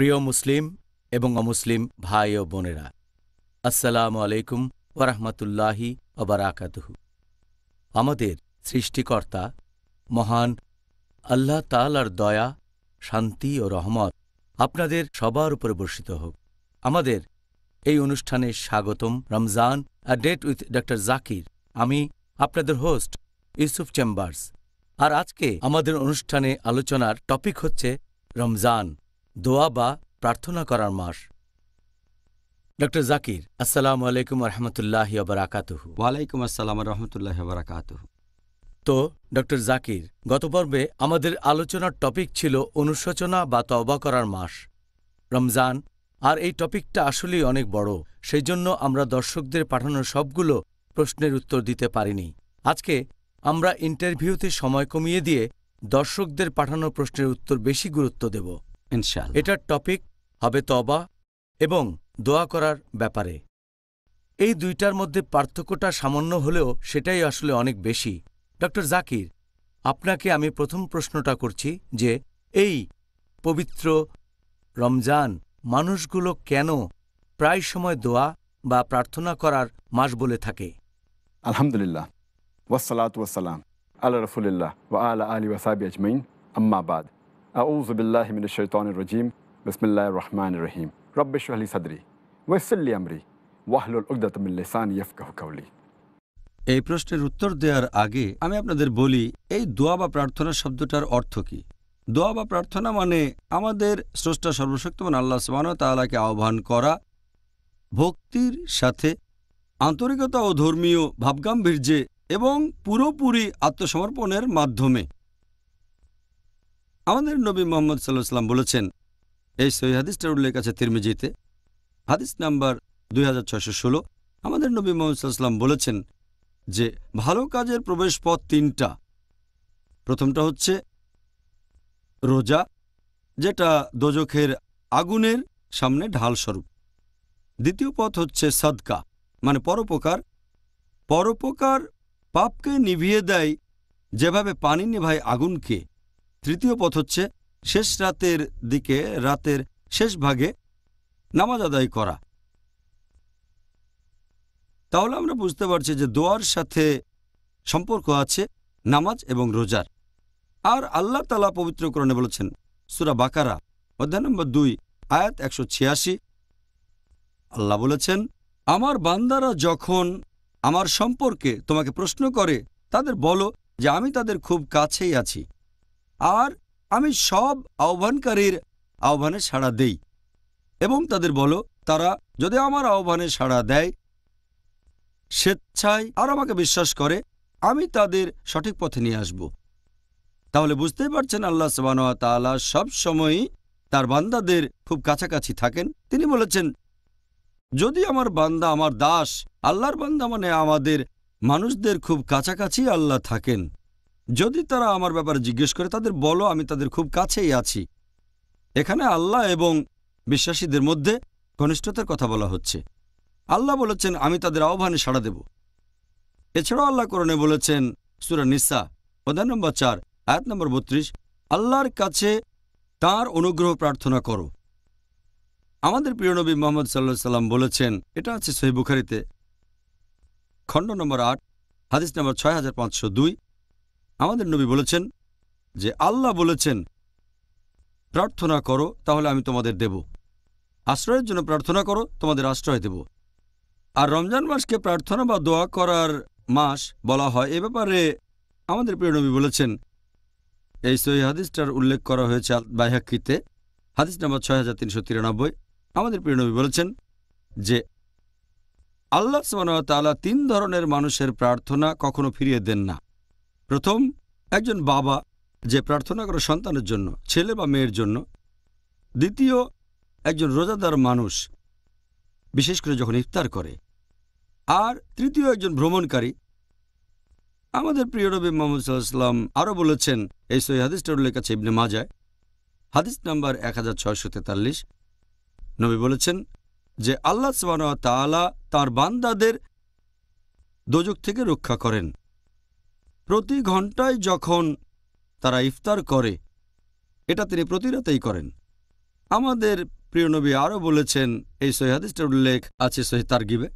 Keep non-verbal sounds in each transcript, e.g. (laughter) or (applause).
প্রিয় মুসলিম এবং অমুসলিম ভাই ও বোনেরা আসসালামু আলাইকুম ওরহমতুল্লাহি ওবরাকাতহু আমাদের সৃষ্টিকর্তা মহান আল্লাহ তালার দয়া শান্তি ও রহমত আপনাদের সবার উপরে বর্ষিত হোক আমাদের এই অনুষ্ঠানে স্বাগতম Ramzan a date with doctor Zakir আমি আপনাদের হোস্ট ইউসুফ চেম্বার্স আর আজকে আমাদের অনুষ্ঠানে আলোচনার টপিক হচ্ছে রমজান দোয়া বা প্রার্থনা করার মাস ড জাকির আসসালাম আলাইকুম রহমতুল্লাহ আবরাকাতহ ওয়ালাইকুম আসসালাম রহমতুল্লাহ আবরাকাতহ তো ড জাকির গত পর্বে আমাদের আলোচনার টপিক ছিল অনুশোচনা বা তবা করার মাস রমজান আর এই টপিকটা আসলেই অনেক বড় সেই জন্য আমরা দর্শকদের পাঠানো সবগুলো প্রশ্নের উত্তর দিতে পারিনি আজকে আমরা ইন্টারভিউতে সময় কমিয়ে দিয়ে দর্শকদের পাঠানো প্রশ্নের উত্তর বেশি গুরুত্ব দেব ইনশাল এটার টপিক হবে তবা এবং দোয়া করার ব্যাপারে এই দুইটার মধ্যে পার্থক্যটা সামান্য হলেও সেটাই আসলে অনেক বেশি ড জাকির আপনাকে আমি প্রথম প্রশ্নটা করছি যে এই পবিত্র রমজান মানুষগুলো কেন প্রায় সময় দোয়া বা প্রার্থনা করার মাস বলে থাকে আলহামদুলিল্লাহ ওয়াসালাত ওয়াসালাম আল্লাহ রফুলিল্লাহ ওয়া আলী ওয়াসাবি আজমাইন আম্মাবাদ আউজবিল্লাহমিনশানির বিসমিল্লাহ রহমান রহিম রব্বেশলি সাদরি ওয়েসল্লি আমরি ওয়াহলুল উকদাতমিল্লিসান ইয়ফকাহ কাউলি এই প্রশ্নের উত্তর দেওয়ার আগে আমি আপনাদের বলি এই দোয়া বা প্রার্থনা শব্দটার অর্থ কি দোয়া বা প্রার্থনা মানে আমাদের স্রষ্টা সর্বশক্তিমান আল্লাহ সুবাহ তালাকে আহ্বান করা ভক্তির সাথে আন্তরিকতা ও ধর্মীয় ভাবগাম্ভীর্যে এবং পুরোপুরি আত্মসমর্পণের মাধ্যমে আমাদের নবী মোহাম্মদ সাল্লাহ সাল্লাম বলেছেন এই সহি হাদিসটার উল্লেখ আছে তিরমিজিতে হাদিস নাম্বার দুই হাজার আমাদের নবী মোহাম্মদ সাল্লাম বলেছেন যে ভালো কাজের প্রবেশ পথ তিনটা প্রথমটা হচ্ছে রোজা যেটা দোজখের আগুনের সামনে ঢালস্বরূপ দ্বিতীয় পথ হচ্ছে সদকা মানে পরোপকার পরোপকার পাপকে নিভিয়ে দেয় যেভাবে পানি নিভায় আগুনকে তৃতীয় পথ হচ্ছে শেষ রাতের দিকে রাতের শেষ ভাগে নামাজ আদায় করা তাহলে আমরা বুঝতে পারছি যে দোয়ার সাথে সম্পর্ক আছে নামাজ এবং রোজার আর আল্লাহ তালা পবিত্র বলেছেন সুরা বাকারা অধ্যায় নম্বর দুই আয়াত একশো ছিয়াশি আল্লাহ বলেছেন আমার বান্দারা যখন আমার সম্পর্কে তোমাকে প্রশ্ন করে তাদের বলো যে আমি তাদের খুব কাছেই আছি আর আমি সব আহ্বানকারীর আহ্বানে সাড়া দেই এবং তাদের বলো তারা যদি আমার আহ্বানে সাড়া দেয় স্বেচ্ছায় আর আমাকে বিশ্বাস করে আমি তাদের সঠিক পথে নিয়ে আসব তাহলে বুঝতেই পারছেন আল্লাহ সব সবসময়ই তার বান্দাদের খুব কাছাকাছি থাকেন তিনি বলেছেন যদি আমার বান্দা আমার দাস আল্লাহর বান্দা মানে আমাদের মানুষদের খুব কাছাকাছি আল্লাহ থাকেন যদি তারা আমার ব্যাপারে জিজ্ঞেস করে তাদের বলো আমি তাদের খুব কাছেই আছি এখানে আল্লাহ এবং বিশ্বাসীদের মধ্যে ঘনিষ্ঠতার কথা বলা হচ্ছে আল্লাহ বলেছেন আমি তাদের আহ্বানে সাড়া দেব এছাড়াও আল্লাহ করণে বলেছেন সুরা নিসা প্রধান নম্বর চার আয়াত নম্বর বত্রিশ আল্লাহর কাছে তার অনুগ্রহ প্রার্থনা করো আমাদের প্রিয় নবী মোহাম্মদ সাল্লা সাল্লাম বলেছেন এটা আছে সহিবুখারিতে খণ্ড নম্বর আট হাদিস নম্বর ছয় হাজার পাঁচশো দুই আমাদের নবী বলেছেন যে আল্লাহ বলেছেন প্রার্থনা করো তাহলে আমি তোমাদের দেব আশ্রয়ের জন্য প্রার্থনা করো তোমাদের আশ্রয় দেব আর রমজান মাসকে প্রার্থনা বা দোয়া করার মাস বলা হয় এ ব্যাপারে আমাদের প্রিয় নবী বলেছেন এই সহি হাদিসটার উল্লেখ করা হয়েছে বাইহাক্কিতে হাদিস নাম্বার ছয় হাজার তিনশো তিরানব্বই আমাদের প্রিয় নবী বলেছেন যে আল্লাহ সামান তালা তিন ধরনের মানুষের প্রার্থনা কখনো ফিরিয়ে দেন না প্রথম একজন বাবা যে প্রার্থনা করে সন্তানের জন্য ছেলে বা মেয়ের জন্য দ্বিতীয় একজন রোজাদার মানুষ বিশেষ করে যখন ইফতার করে আর তৃতীয় একজন ভ্রমণকারী আমাদের প্রিয় রবি মোহাম্মদ সাল্লাম আরও বলেছেন এই সই হাদিস উল্লেখ কাছে ইবনে মাজায় হাদিস নাম্বার এক হাজার ছয়শো তেতাল্লিশ নবী বলেছেন যে আল্লাহ সবান তালা তার বান্দাদের দোজক থেকে রক্ষা করেন প্রতি ঘন্টায় যখন তারা ইফতার করে এটা তিনি প্রতিরাতেই করেন আমাদের প্রিয়নবী আরও বলেছেন এই সহিহাদিসটার উল্লেখ আছে সহি গিবে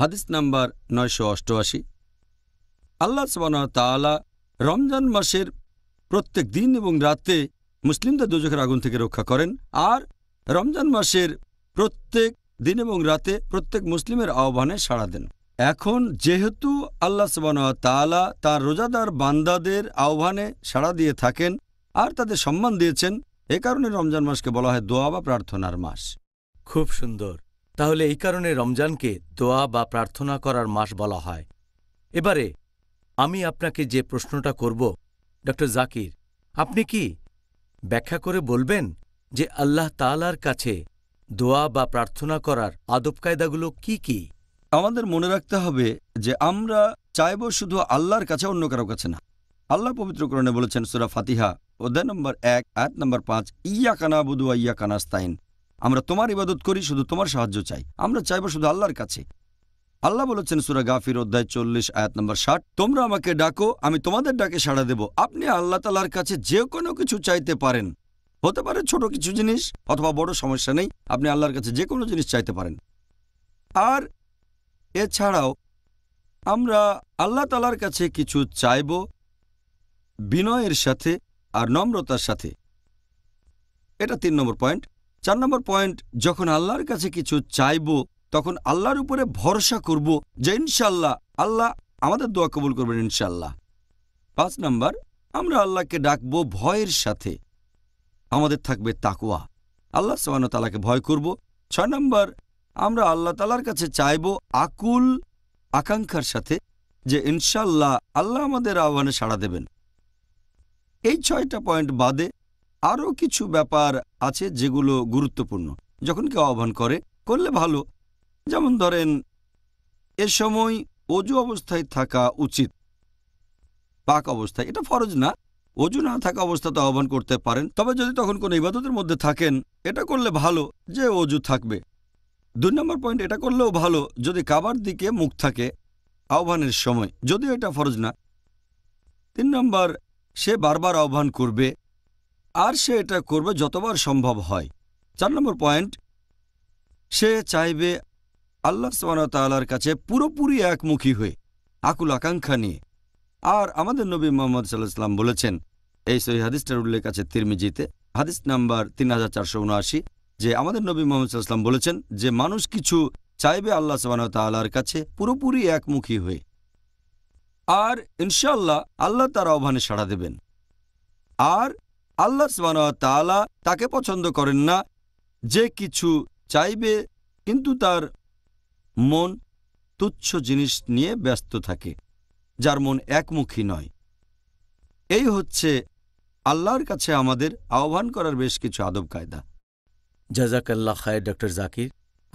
হাদিস নাম্বার নয়শো অষ্টআশি আল্লাহ তাআলা রমজান মাসের প্রত্যেক দিন এবং রাতে মুসলিমদের দুজকের আগুন থেকে রক্ষা করেন আর রমজান মাসের প্রত্যেক দিন এবং রাতে প্রত্যেক মুসলিমের আহ্বানে সাড়া দেন এখন যেহেতু আল্লাহ তাআলা তার রোজাদার বান্দাদের আহ্বানে সাড়া দিয়ে থাকেন আর তাদের সম্মান দিয়েছেন এ কারণে রমজান মাসকে বলা হয় দোয়া বা প্রার্থনার মাস খুব সুন্দর তাহলে এই কারণে রমজানকে দোয়া বা প্রার্থনা করার মাস বলা হয় এবারে আমি আপনাকে যে প্রশ্নটা করব ড জাকির আপনি কি ব্যাখ্যা করে বলবেন যে আল্লাহ তালার কাছে দোয়া বা প্রার্থনা করার আদব কায়দাগুলো কি কী আমাদের মনে রাখতে হবে যে আমরা চাইব শুধু আল্লাহর কাছে অন্য কারো কাছে না আল্লাহ পবিত্রকরণে বলেছেন সুরা ফাতিহা অধ্যায় নম্বর এক আয়াত নম্বর পাঁচ ইয়া কানা বুদুয়া ইয়া কানাস্তাইন আমরা তোমার ইবাদত করি শুধু তোমার সাহায্য চাই আমরা চাইব শুধু আল্লাহর কাছে আল্লাহ বলেছেন সুরা গাফির অধ্যায় চল্লিশ আয়াত নম্বর ষাট তোমরা আমাকে ডাকো আমি তোমাদের ডাকে সাড়া দেব আপনি আল্লাহ তালার কাছে যে কোনো কিছু চাইতে পারেন হতে পারে ছোট কিছু জিনিস অথবা বড় সমস্যা নেই আপনি আল্লাহর কাছে যে কোনো জিনিস চাইতে পারেন আর এছাড়াও আমরা আল্লাহ তালার কাছে কিছু চাইব বিনয়ের সাথে আর নম্রতার সাথে এটা তিন নম্বর পয়েন্ট চার নম্বর পয়েন্ট যখন আল্লাহর কাছে কিছু চাইব তখন আল্লাহর উপরে ভরসা করব যে ইনশাল্লাহ আল্লাহ আমাদের দোয়া কবুল করবেন ইনশাল্লাহ পাঁচ নম্বর আমরা আল্লাহকে ডাকব ভয়ের সাথে আমাদের থাকবে তাকুয়া আল্লাহ তালাকে ভয় করব ছয় নম্বর আমরা আল্লাহ তালার কাছে চাইব আকুল আকাঙ্ক্ষার সাথে যে ইনশাল্লাহ আল্লাহ আমাদের আহ্বানে সাড়া দেবেন এই ছয়টা পয়েন্ট বাদে আরও কিছু ব্যাপার আছে যেগুলো গুরুত্বপূর্ণ যখন কেউ আহ্বান করে করলে ভালো যেমন ধরেন এ সময় অজু অবস্থায় থাকা উচিত পাক অবস্থায় এটা ফরজ না অজু না থাকা অবস্থাতে আহ্বান করতে পারেন তবে যদি তখন কোনো ইবাদতের মধ্যে থাকেন এটা করলে ভালো যে অজু থাকবে দুই নম্বর পয়েন্ট এটা করলেও ভালো যদি কাবার দিকে মুখ থাকে আহ্বানের সময় যদিও এটা ফরজ না তিন নম্বর সে বারবার আহ্বান করবে আর সে এটা করবে যতবার সম্ভব হয় চার নম্বর পয়েন্ট সে চাইবে আল্লাহ সালার কাছে পুরোপুরি একমুখী হয়ে আকুল আকাঙ্ক্ষা নিয়ে আর আমাদের নবী মোহাম্মদ সাল্লাহ বলেছেন এই সহি হাদিসটার উল্লেখ আছে তিরমিজিতে হাদিস নাম্বার তিন হাজার চারশো উনআশি যে আমাদের নবী মোহাম্মদ ইসলাম বলেছেন যে মানুষ কিছু চাইবে আল্লাহ সাবানতালার কাছে পুরোপুরি একমুখী হয়ে আর ইনশাল্লাহ আল্লাহ তার আহ্বানে সাড়া দেবেন আর আল্লাহ সাবানতালা তাকে পছন্দ করেন না যে কিছু চাইবে কিন্তু তার মন তুচ্ছ জিনিস নিয়ে ব্যস্ত থাকে যার মন একমুখী নয় এই হচ্ছে আল্লাহর কাছে আমাদের আহ্বান করার বেশ কিছু আদব কায়দা জাজাকাল্লা খায় ডক্টর জাকির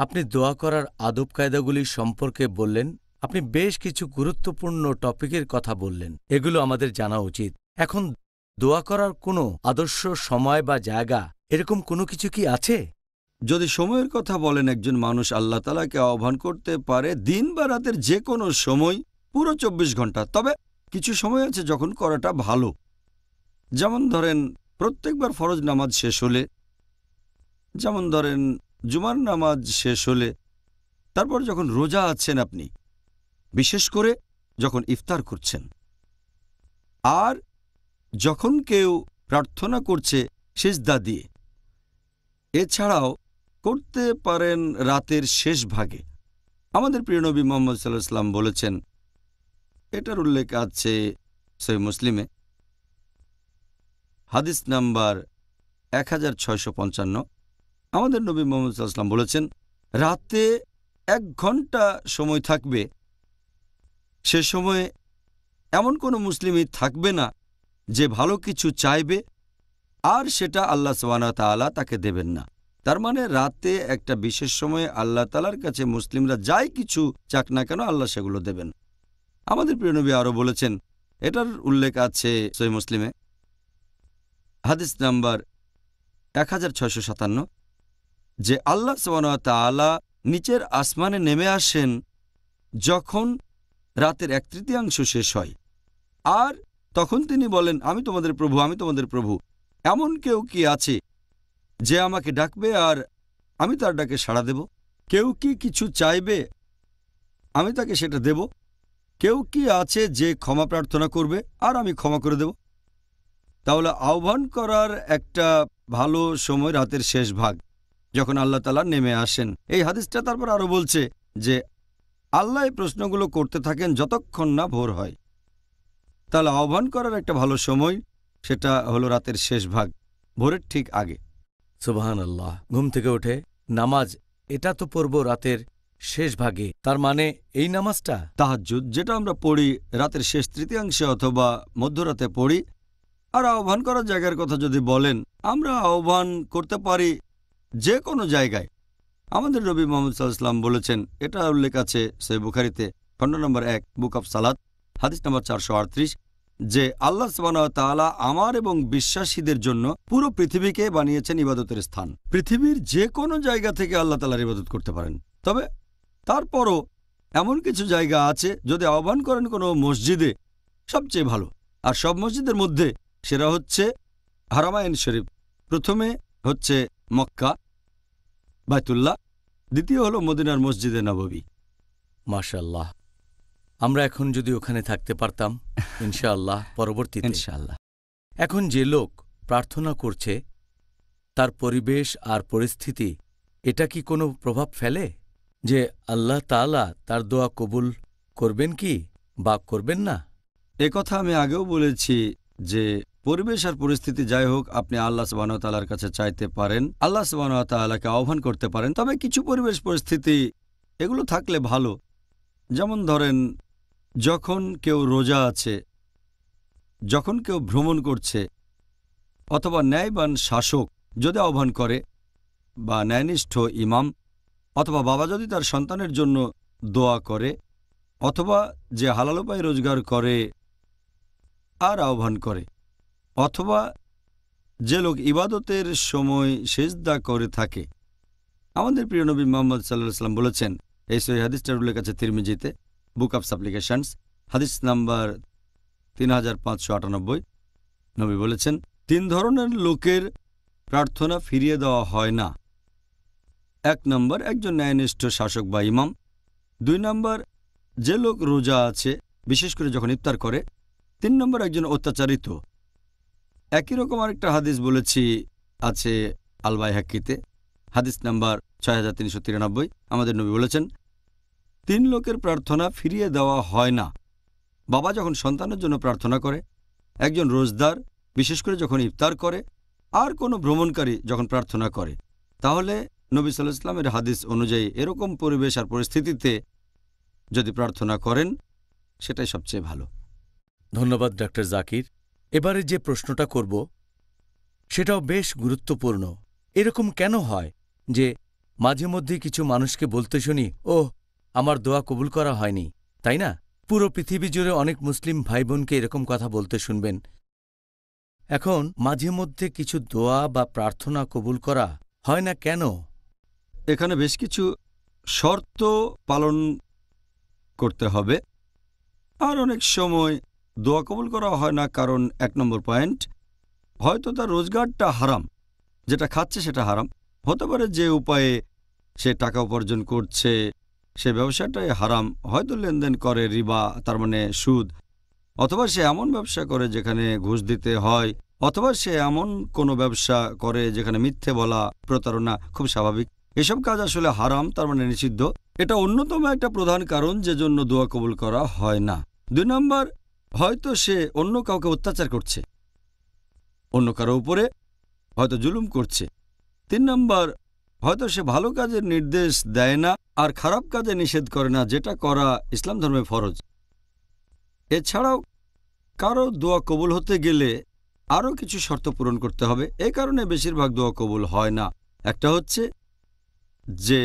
আপনি দোয়া করার আদব কায়দাগুলি সম্পর্কে বললেন আপনি বেশ কিছু গুরুত্বপূর্ণ টপিকের কথা বললেন এগুলো আমাদের জানা উচিত এখন দোয়া করার কোনো আদর্শ সময় বা জায়গা এরকম কোনো কিছু কি আছে যদি সময়ের কথা বলেন একজন মানুষ আল্লাহ তালাকে আহ্বান করতে পারে দিন বা রাতের যে কোনো সময় পুরো চব্বিশ ঘন্টা তবে কিছু সময় আছে যখন করাটা ভালো যেমন ধরেন প্রত্যেকবার ফরজ নামাজ শেষ হলে যেমন ধরেন জুমার নামাজ শেষ হলে তারপর যখন রোজা আছেন আপনি বিশেষ করে যখন ইফতার করছেন আর যখন কেউ প্রার্থনা করছে সেজদা দিয়ে এছাড়াও করতে পারেন রাতের শেষ ভাগে আমাদের প্রিয়নবী মোহাম্মদ সাল্লাহ ইসলাম বলেছেন এটার উল্লেখ আছে সই মুসলিমে হাদিস নাম্বার এক হাজার ছয়শো পঞ্চান্ন আমাদের নবী মোহাম্মদ আসলাম বলেছেন রাতে এক ঘন্টা সময় থাকবে সে সময়ে এমন কোনো মুসলিমই থাকবে না যে ভালো কিছু চাইবে আর সেটা আল্লাহ তাআলা তাকে দেবেন না তার মানে রাতে একটা বিশেষ সময়ে আল্লাহ তালার কাছে মুসলিমরা যাই কিছু চাক না কেন আল্লাহ সেগুলো দেবেন আমাদের প্রিয়নবী আরও বলেছেন এটার উল্লেখ আছে সই মুসলিমে হাদিস নাম্বার এক হাজার ছয়শো সাতান্ন যে আল্লাহ সালা নিচের আসমানে নেমে আসেন যখন রাতের এক তৃতীয়াংশ শেষ হয় আর তখন তিনি বলেন আমি তোমাদের প্রভু আমি তোমাদের প্রভু এমন কেউ কি আছে যে আমাকে ডাকবে আর আমি তার ডাকে সাড়া দেব কেউ কি কিছু চাইবে আমি তাকে সেটা দেব কেউ কি আছে যে ক্ষমা প্রার্থনা করবে আর আমি ক্ষমা করে দেব তাহলে আহ্বান করার একটা ভালো সময় রাতের শেষ ভাগ যখন আল্লাহ তালা নেমে আসেন এই হাদিসটা তারপর আরও বলছে যে আল্লাহ এই প্রশ্নগুলো করতে থাকেন যতক্ষণ না ভোর হয় তাহলে আহ্বান করার একটা ভালো সময় সেটা হলো রাতের শেষ ভাগ ভোরের ঠিক আগে সুবাহান আল্লাহ ঘুম থেকে ওঠে নামাজ এটা তো পড়ব রাতের শেষ ভাগে তার মানে এই নামাজটা তাহাজুদ যেটা আমরা পড়ি রাতের শেষ তৃতীয়াংশে অথবা মধ্যরাতে পড়ি আর আহ্বান করার জায়গার কথা যদি বলেন আমরা আহ্বান করতে পারি যে কোনো জায়গায় আমাদের রবি মোহাম্মদ সাল্লাম বলেছেন এটা উল্লেখ আছে সে বুখারিতে খণ্ড নম্বর এক বুক অফ সালাদ হাদিস নম্বর চারশো আটত্রিশ যে আল্লাহ তালা আমার এবং বিশ্বাসীদের জন্য পুরো পৃথিবীকে বানিয়েছেন ইবাদতের স্থান পৃথিবীর যে কোনো জায়গা থেকে আল্লাহ তালার ইবাদত করতে পারেন তবে তারপরও এমন কিছু জায়গা আছে যদি আহ্বান করেন কোনো মসজিদে সবচেয়ে ভালো আর সব মসজিদের মধ্যে সেরা হচ্ছে হারামায়ন শরীফ প্রথমে হচ্ছে মক্কা বায়তুল্লাহ দ্বিতীয় হলো মদিনার মসজিদে নববী মাশাল্লাহ আমরা এখন যদি ওখানে থাকতে পারতাম (laughs) ইনশাআল্লাহ পরবর্তী ইনশাআল্লাহ এখন যে লোক প্রার্থনা করছে তার পরিবেশ আর পরিস্থিতি এটা কি কোনো প্রভাব ফেলে যে আল্লাহ তালা তার দোয়া কবুল করবেন কি বা করবেন না এ কথা আমি আগেও বলেছি যে পরিবেশ আর পরিস্থিতি যাই হোক আপনি আল্লাহ সুবাহতালার কাছে চাইতে পারেন আল্লাহ সুবাহতালাকে আহ্বান করতে পারেন তবে কিছু পরিবেশ পরিস্থিতি এগুলো থাকলে ভালো যেমন ধরেন যখন কেউ রোজা আছে যখন কেউ ভ্রমণ করছে অথবা ন্যায়বান শাসক যদি আহ্বান করে বা ন্যায়নিষ্ঠ ইমাম অথবা বাবা যদি তার সন্তানের জন্য দোয়া করে অথবা যে হালাল উপায় রোজগার করে আর আহ্বান করে অথবা যে লোক ইবাদতের সময় সেজদা করে থাকে আমাদের প্রিয় নবী মোহাম্মদ সাল্লাহ সাল্লাম বলেছেন এই সই হাদিস টারুলের কাছে তিরমিজিতে বুক অফ সাপ্লিকেশনস হাদিস নাম্বার তিন হাজার পাঁচশো আটানব্বই নবী বলেছেন তিন ধরনের লোকের প্রার্থনা ফিরিয়ে দেওয়া হয় না এক নম্বর একজন ন্যায়নিষ্ঠ শাসক বা ইমাম দুই নম্বর যে লোক রোজা আছে বিশেষ করে যখন ইফতার করে তিন নম্বর একজন অত্যাচারিত একই রকম আরেকটা হাদিস বলেছি আছে আলবাই হাক্কিতে হাদিস নাম্বার ছয় হাজার তিনশো তিরানব্বই আমাদের নবী বলেছেন তিন লোকের প্রার্থনা ফিরিয়ে দেওয়া হয় না বাবা যখন সন্তানের জন্য প্রার্থনা করে একজন রোজদার বিশেষ করে যখন ইফতার করে আর কোনো ভ্রমণকারী যখন প্রার্থনা করে তাহলে নবী সাল্লাহ ইসলামের হাদিস অনুযায়ী এরকম পরিবেশ আর পরিস্থিতিতে যদি প্রার্থনা করেন সেটাই সবচেয়ে ভালো ধন্যবাদ ডক্টর জাকির এবারে যে প্রশ্নটা করব সেটাও বেশ গুরুত্বপূর্ণ এরকম কেন হয় যে মাঝে মধ্যে কিছু মানুষকে বলতে শুনি ও আমার দোয়া কবুল করা হয়নি তাই না পুরো পৃথিবী জুড়ে অনেক মুসলিম ভাই বোনকে এরকম কথা বলতে শুনবেন এখন মাঝে মধ্যে কিছু দোয়া বা প্রার্থনা কবুল করা হয় না কেন এখানে বেশ কিছু শর্ত পালন করতে হবে আর অনেক সময় দোয়া কবুল করা হয় না কারণ এক নম্বর পয়েন্ট হয়তো তার রোজগারটা হারাম যেটা খাচ্ছে সেটা হারাম হতে পারে যে উপায়ে সে টাকা উপার্জন করছে সে ব্যবসাটাই হারাম হয়তো লেনদেন করে রিবা তার মানে সুদ অথবা সে এমন ব্যবসা করে যেখানে ঘুষ দিতে হয় অথবা সে এমন কোনো ব্যবসা করে যেখানে মিথ্যে বলা প্রতারণা খুব স্বাভাবিক এসব কাজ আসলে হারাম তার মানে নিষিদ্ধ এটা অন্যতম একটা প্রধান কারণ যে জন্য দোয়া কবুল করা হয় না দুই নম্বর হয়তো সে অন্য কাউকে অত্যাচার করছে অন্য কারো উপরে হয়তো জুলুম করছে তিন নম্বর হয়তো সে ভালো কাজের নির্দেশ দেয় না আর খারাপ কাজে নিষেধ করে না যেটা করা ইসলাম ধর্মে ফরজ এছাড়াও কারো দোয়া কবুল হতে গেলে আরও কিছু শর্ত পূরণ করতে হবে এ কারণে বেশিরভাগ দোয়া কবুল হয় না একটা হচ্ছে যে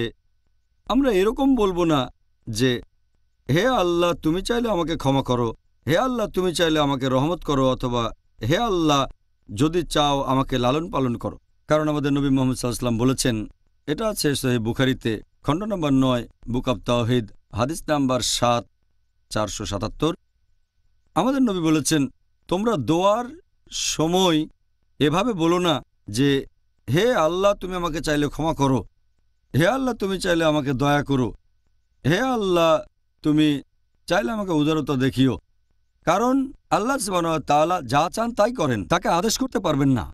আমরা এরকম বলবো না যে হে আল্লাহ তুমি চাইলে আমাকে ক্ষমা করো হে আল্লাহ তুমি চাইলে আমাকে রহমত করো অথবা হে আল্লাহ যদি চাও আমাকে লালন পালন করো কারণ আমাদের নবী মোহাম্মদ সাল্লাম বলেছেন এটা আছে সোহেব বুখারিতে খণ্ড নম্বর নয় বুক আব তাওহিদ হাদিস নাম্বার সাত চারশো সাতাত্তর আমাদের নবী বলেছেন তোমরা দোয়ার সময় এভাবে বলো না যে হে আল্লাহ তুমি আমাকে চাইলে ক্ষমা করো হে আল্লাহ তুমি চাইলে আমাকে দয়া করো হে আল্লাহ তুমি চাইলে আমাকে উদারতা দেখিও কারণ আল্লাহ তালা যা চান তাই করেন তাকে আদেশ করতে পারবেন না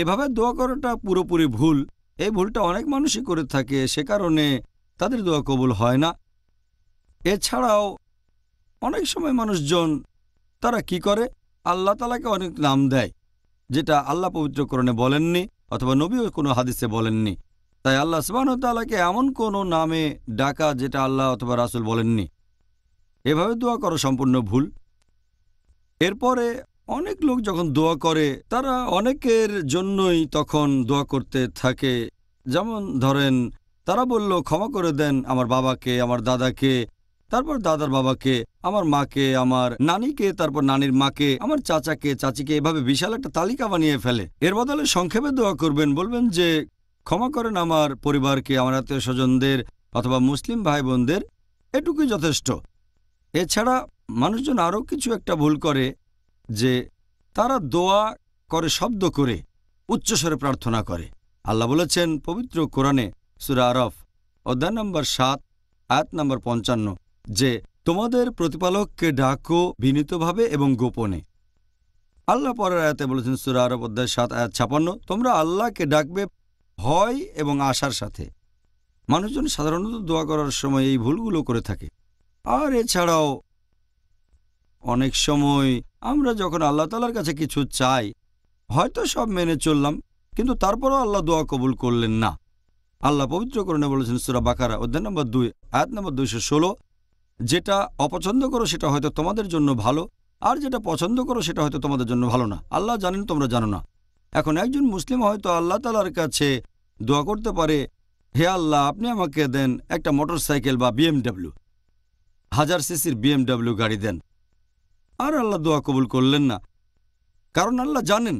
এভাবে দোয়া করাটা পুরোপুরি ভুল এই ভুলটা অনেক মানুষই করে থাকে সে কারণে তাদের দোয়া কবুল হয় না এছাড়াও অনেক সময় মানুষজন তারা কি করে আল্লাহ তালাকে অনেক নাম দেয় যেটা আল্লাহ পবিত্রকরণে বলেননি অথবা নবীও কোনো হাদিসে বলেননি তাই আল্লাহ সুবাহতালাকে এমন কোনো নামে ডাকা যেটা আল্লাহ অথবা রাসুল বলেননি এভাবে দোয়া করা সম্পূর্ণ ভুল এরপরে অনেক লোক যখন দোয়া করে তারা অনেকের জন্যই তখন দোয়া করতে থাকে যেমন ধরেন তারা বলল ক্ষমা করে দেন আমার বাবাকে আমার দাদাকে তারপর দাদার বাবাকে আমার মাকে আমার নানিকে তারপর নানির মাকে আমার চাচাকে চাচিকে এভাবে বিশাল একটা তালিকা বানিয়ে ফেলে এর বদলে সংক্ষেপে দোয়া করবেন বলবেন যে ক্ষমা করেন আমার পরিবারকে আমার আত্মীয় স্বজনদের অথবা মুসলিম ভাই বোনদের এটুকুই যথেষ্ট এছাড়া মানুষজন আরও কিছু একটা ভুল করে যে তারা দোয়া করে শব্দ করে উচ্চস্বরে প্রার্থনা করে আল্লাহ বলেছেন পবিত্র কোরআনে সুরা আরফ অধ্যায় নম্বর সাত আয়াত নম্বর পঞ্চান্ন যে তোমাদের প্রতিপালককে ডাকো বিনীতভাবে এবং গোপনে আল্লাহ পরের আয়াতে বলেছেন সুরা আরব অধ্যায় সাত আয়াত ছাপান্ন তোমরা আল্লাহকে ডাকবে ভয় এবং আশার সাথে মানুষজন সাধারণত দোয়া করার সময় এই ভুলগুলো করে থাকে আর এছাড়াও অনেক সময় আমরা যখন আল্লাহ তালার কাছে কিছু চাই হয়তো সব মেনে চললাম কিন্তু তারপরও আল্লাহ দোয়া কবুল করলেন না আল্লাহ পবিত্রকরণে বলেছেন সুরা বাকারা অধ্যায় নম্বর দুই আয়াত নম্বর দুইশো ষোলো যেটা অপছন্দ করো সেটা হয়তো তোমাদের জন্য ভালো আর যেটা পছন্দ করো সেটা হয়তো তোমাদের জন্য ভালো না আল্লাহ জানেন তোমরা জানো না এখন একজন মুসলিম হয়তো আল্লাহ তালার কাছে দোয়া করতে পারে হে আল্লাহ আপনি আমাকে দেন একটা মোটর সাইকেল বা বিএমডাব্লিউ হাজার সিসির বিএমডাব্লিউ গাড়ি দেন আর আল্লাহ দোয়া কবুল করলেন না কারণ আল্লাহ জানেন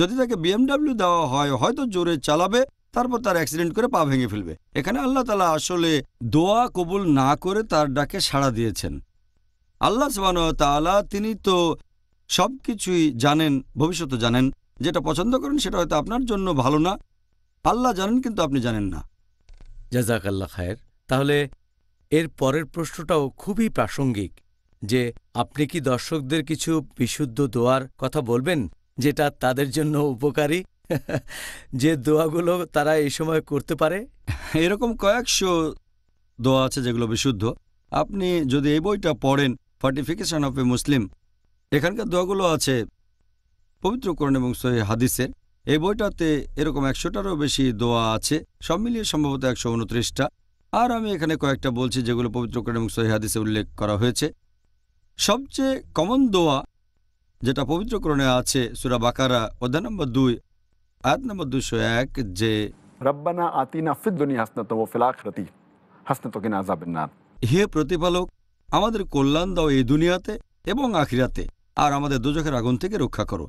যদি তাকে বিএমডাব্লিউ দেওয়া হয় হয়তো জোরে চালাবে তারপর তার অ্যাক্সিডেন্ট করে পা ভেঙে ফেলবে এখানে আল্লাহ তালা আসলে দোয়া কবুল না করে তার ডাকে সাড়া দিয়েছেন আল্লাহ সবান তালা তিনি তো সব কিছুই জানেন ভবিষ্যতে জানেন যেটা পছন্দ করেন সেটা হয়তো আপনার জন্য ভালো না আল্লাহ জানেন কিন্তু আপনি জানেন না জাজাক আল্লাহ খায়ের তাহলে এর পরের প্রশ্নটাও খুবই প্রাসঙ্গিক যে আপনি কি দর্শকদের কিছু বিশুদ্ধ দোয়ার কথা বলবেন যেটা তাদের জন্য উপকারী (laughs) যে দোয়াগুলো তারা এই সময় করতে পারে এরকম কয়েকশো দোয়া আছে যেগুলো বিশুদ্ধ আপনি যদি এই বইটা পড়েন ফর্টিফিকেশন অফ এ মুসলিম এখানকার দোয়াগুলো আছে পবিত্র করণ এবং সহি হাদিসের এই বইটাতে এরকম একশোটারও বেশি দোয়া আছে সব মিলিয়ে সম্ভবত একশো উনত্রিশটা আর আমি এখানে কয়েকটা বলছি যেগুলো পবিত্রকরণ এবং সহিহাদিসে উল্লেখ করা হয়েছে সবচেয়ে কমন দোয়া যেটা পবিত্রকরণে আছে সুরা বাকারা অধ্যায় নম্বর দুই আয়াত নম্বর দুশো এক যে রব্বানা আতিনা ফিদ্দুনি হাসনাত ও ফিলাখরতি হাসনাত কিনা যাবেন না হে প্রতিপালক আমাদের কল্যাণ দাও এই দুনিয়াতে এবং আখিরাতে আর আমাদের দুজখের আগুন থেকে রক্ষা করো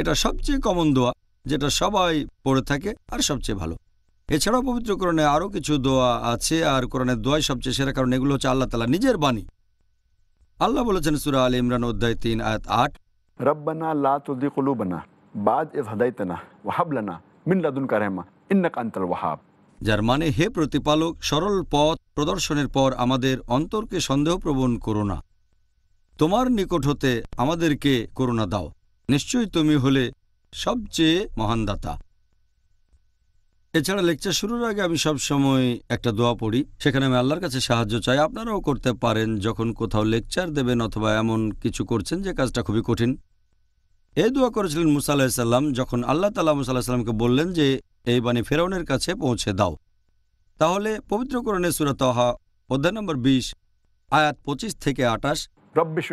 এটা সবচেয়ে কমন দোয়া যেটা সবাই পড়ে থাকে আর সবচেয়ে ভালো এছাড়াও পবিত্র কোরআনে আরও কিছু দোয়া আছে আর কোরআনের দোয়াই সবচেয়ে সেরা কারণ এগুলো হচ্ছে আল্লাহ তালা নিজের বাণী আল্লাহ বলেছেন সুরা আল ইমরান অধ্যায় তিন আয়াত আট রব্বানা লা তুদি কলুবানা বাদ এ হাদাইতানা ওয়াহাবলানা মিন লাদুন কারেমা ইন্নাক ওয়াহাব যার মানে হে প্রতিপালক সরল পথ প্রদর্শনের পর আমাদের অন্তরকে সন্দেহপ্রবণ করো না তোমার নিকট হতে আমাদেরকে করুণা দাও নিশ্চয়ই তুমি হলে সবচেয়ে মহান দাতা এছাড়া লেকচার শুরুর আগে আমি সব সময় একটা দোয়া পড়ি সেখানে আমি আল্লাহর কাছে সাহায্য চাই আপনারাও করতে পারেন যখন কোথাও লেকচার দেবেন অথবা এমন কিছু করছেন যে কাজটা খুবই কঠিন এই দোয়া করেছিলেন মুসা আলাহিসাল্লাম যখন আল্লাহ তাল্লাহ মুসা আলাহিসাল্লামকে বললেন যে এই বাণী ফেরাউনের কাছে পৌঁছে দাও তাহলে পবিত্রকরণে সুরাতহা অধ্যায় নম্বর বিশ আয়াত পঁচিশ থেকে আটাশ রব্বিশ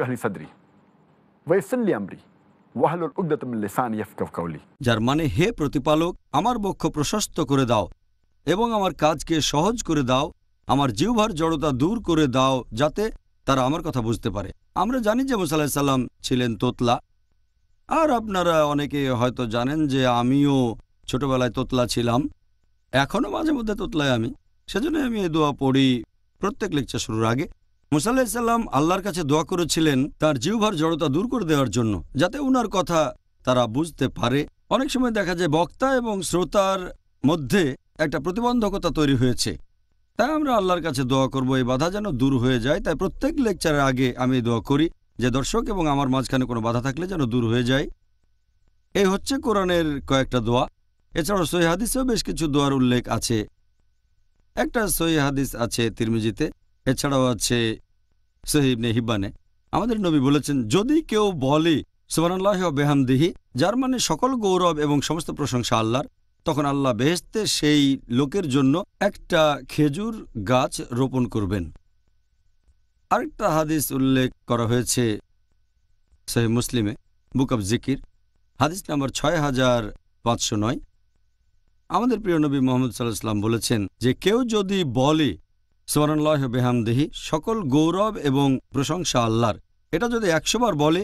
যার মানে হে প্রতিপালক আমার বক্ষ প্রশস্ত করে দাও এবং আমার কাজকে সহজ করে দাও আমার জিহ্বার জড়তা দূর করে দাও যাতে তারা আমার কথা বুঝতে পারে আমরা জানি যে মুসাল্লাহ সাল্লাম ছিলেন তোতলা আর আপনারা অনেকে হয়তো জানেন যে আমিও ছোটবেলায় তোতলা ছিলাম এখনও মাঝে মধ্যে তোতলায় আমি সেজন্য আমি এ দোয়া পড়ি প্রত্যেক লেকচার শুরুর আগে মুসাল্লাহিসাল্লাম আল্লাহর কাছে দোয়া করেছিলেন তার জিহ্বার জড়তা দূর করে দেওয়ার জন্য যাতে ওনার কথা তারা বুঝতে পারে অনেক সময় দেখা যায় বক্তা এবং শ্রোতার মধ্যে একটা প্রতিবন্ধকতা তৈরি হয়েছে তাই আমরা আল্লাহর কাছে দোয়া করব এই বাধা যেন দূর হয়ে যায় তাই প্রত্যেক লেকচারের আগে আমি দোয়া করি যে দর্শক এবং আমার মাঝখানে কোনো বাধা থাকলে যেন দূর হয়ে যায় এই হচ্ছে কোরআনের কয়েকটা দোয়া এছাড়াও সহি বেশ কিছু দোয়ার উল্লেখ আছে একটা সহি আছে তিরমিজিতে এছাড়াও আছে সহিব হিব্বানে আমাদের নবী বলেছেন যদি কেউ বলে সুবানাল্লাহ বেহামদিহি যার মানে সকল গৌরব এবং সমস্ত প্রশংসা আল্লাহর তখন আল্লাহ বেহেস্তে সেই লোকের জন্য একটা খেজুর গাছ রোপণ করবেন আরেকটা হাদিস উল্লেখ করা হয়েছে সহি মুসলিমে বুক অব জিকির হাদিস নম্বর ছয় হাজার পাঁচশো নয় আমাদের প্রিয় নবী মোহাম্মদ সাল্লাহ বলেছেন যে কেউ যদি বলে বেহাম বেহামদেহি সকল গৌরব এবং প্রশংসা আল্লাহর এটা যদি একশোবার বলে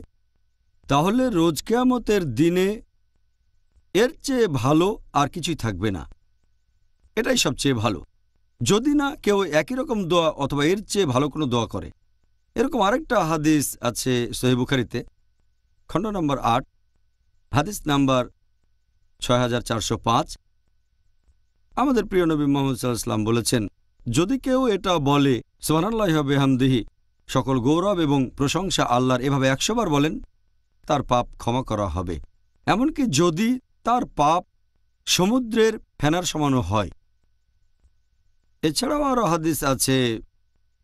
তাহলে রোজকেয়ামতের দিনে এর চেয়ে ভালো আর কিছুই থাকবে না এটাই সবচেয়ে ভালো যদি না কেউ একই রকম দোয়া অথবা এর চেয়ে ভালো কোনো দোয়া করে এরকম আরেকটা হাদিস আছে সহিবুখারিতে খণ্ড নম্বর আট হাদিস নাম্বার ছয় আমাদের প্রিয় নবী মোহাম্মদ সাল্লাহ বলেছেন যদি কেউ এটা বলে সোহানাল্লাহ বেহামদিহি সকল গৌরব এবং প্রশংসা আল্লাহর এভাবে একশোবার বলেন তার পাপ ক্ষমা করা হবে এমনকি যদি তার পাপ সমুদ্রের ফেনার সমানো হয় এছাড়াও আরও হাদিস আছে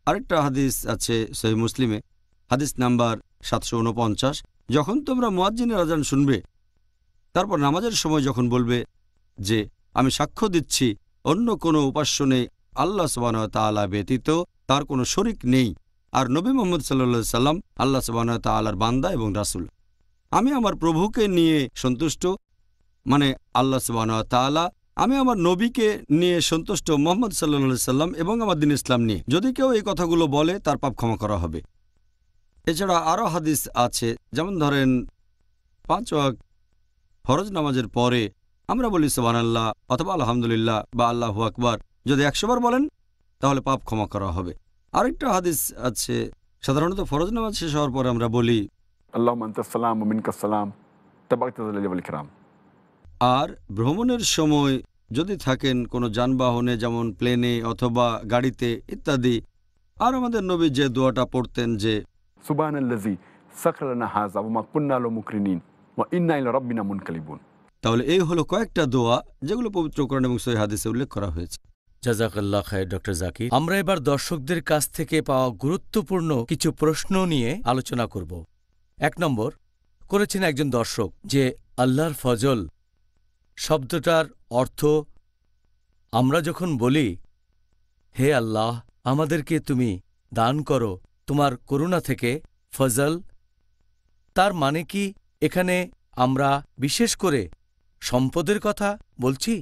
আরেকটা হাদিস আছে সহি মুসলিমে হাদিস নাম্বার সাতশো উনপঞ্চাশ যখন তোমরা মোয়াজ্জিনের আজান শুনবে তারপর নামাজের সময় যখন বলবে যে আমি সাক্ষ্য দিচ্ছি অন্য কোনো উপাস্য নেই আল্লাহ সুবাহতালা ব্যতীত তার কোনো শরিক নেই আর নবী মোহাম্মদ সাল্লা সাল্লাম আল্লাহ সুবাহতালার বান্দা এবং রাসুল আমি আমার প্রভুকে নিয়ে সন্তুষ্ট মানে আল্লাহ সুবাহতালা আমি আমার নবীকে নিয়ে সন্তুষ্ট মোহাম্মদ সাল্লা সাল্লাম এবং আমার দিন ইসলাম নিয়ে যদি কেউ এই কথাগুলো বলে তার পাপ ক্ষমা করা হবে এছাড়া আরও হাদিস আছে যেমন ধরেন পাঁচ ওয়াক ফরজ নামাজের পরে আমরা বলি আল্লাহ অথবা আলহামদুলিল্লাহ বা আল্লাহু আকবার যদি একশোবার বলেন তাহলে পাপ ক্ষমা করা হবে আরেকটা হাদিস আছে সাধারণত ফরজ নামাজ শেষ হওয়ার পরে আমরা বলি আল্লাহ আর ভ্রমণের সময় যদি থাকেন কোনো যানবাহনে যেমন প্লেনে অথবা গাড়িতে ইত্যাদি আর আমাদের নবী যে দোয়াটা পড়তেন যে তাহলে এই হলো কয়েকটা দোয়া যেগুলো পবিত্রকরণ এবং সহি হাদিসে উল্লেখ করা হয়েছে জাজাকাল্লা খায় ডক্টর জাকির আমরা এবার দর্শকদের কাছ থেকে পাওয়া গুরুত্বপূর্ণ কিছু প্রশ্ন নিয়ে আলোচনা করব এক নম্বর করেছেন একজন দর্শক যে আল্লাহর ফজল শব্দটার অর্থ আমরা যখন বলি হে আল্লাহ আমাদেরকে তুমি দান করো তোমার করুণা থেকে ফজল তার মানে কি এখানে আমরা বিশেষ করে সম্পদের কথা বলছি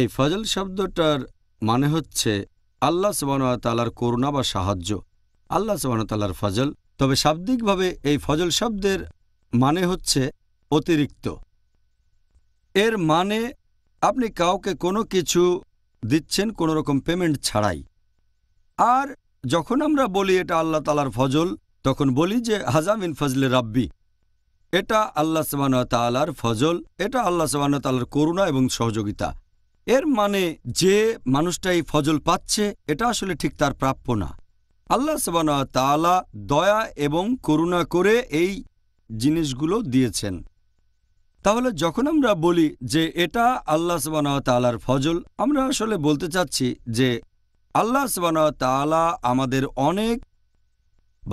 এই ফজল শব্দটার মানে হচ্ছে আল্লাহ সুবাহতালার করুণা বা সাহায্য আল্লাহ সুবাহতালার ফজল তবে শাব্দিকভাবে এই ফজল শব্দের মানে হচ্ছে অতিরিক্ত এর মানে আপনি কাউকে কোনো কিছু দিচ্ছেন কোনো রকম পেমেন্ট ছাড়াই আর যখন আমরা বলি এটা আল্লাহ তালার ফজল তখন বলি যে হাজামিন ফজলে রাব্বি এটা আল্লাহ সবান তালার ফজল এটা আল্লাহ সবান তালার করুণা এবং সহযোগিতা এর মানে যে মানুষটা এই ফজল পাচ্ছে এটা আসলে ঠিক তার প্রাপ্য না আল্লাহ সবানা তালা দয়া এবং করুণা করে এই জিনিসগুলো দিয়েছেন তাহলে যখন আমরা বলি যে এটা আল্লাহ সবানা তালার ফজল আমরা আসলে বলতে চাচ্ছি যে আল্লাহ সবানা তালা আমাদের অনেক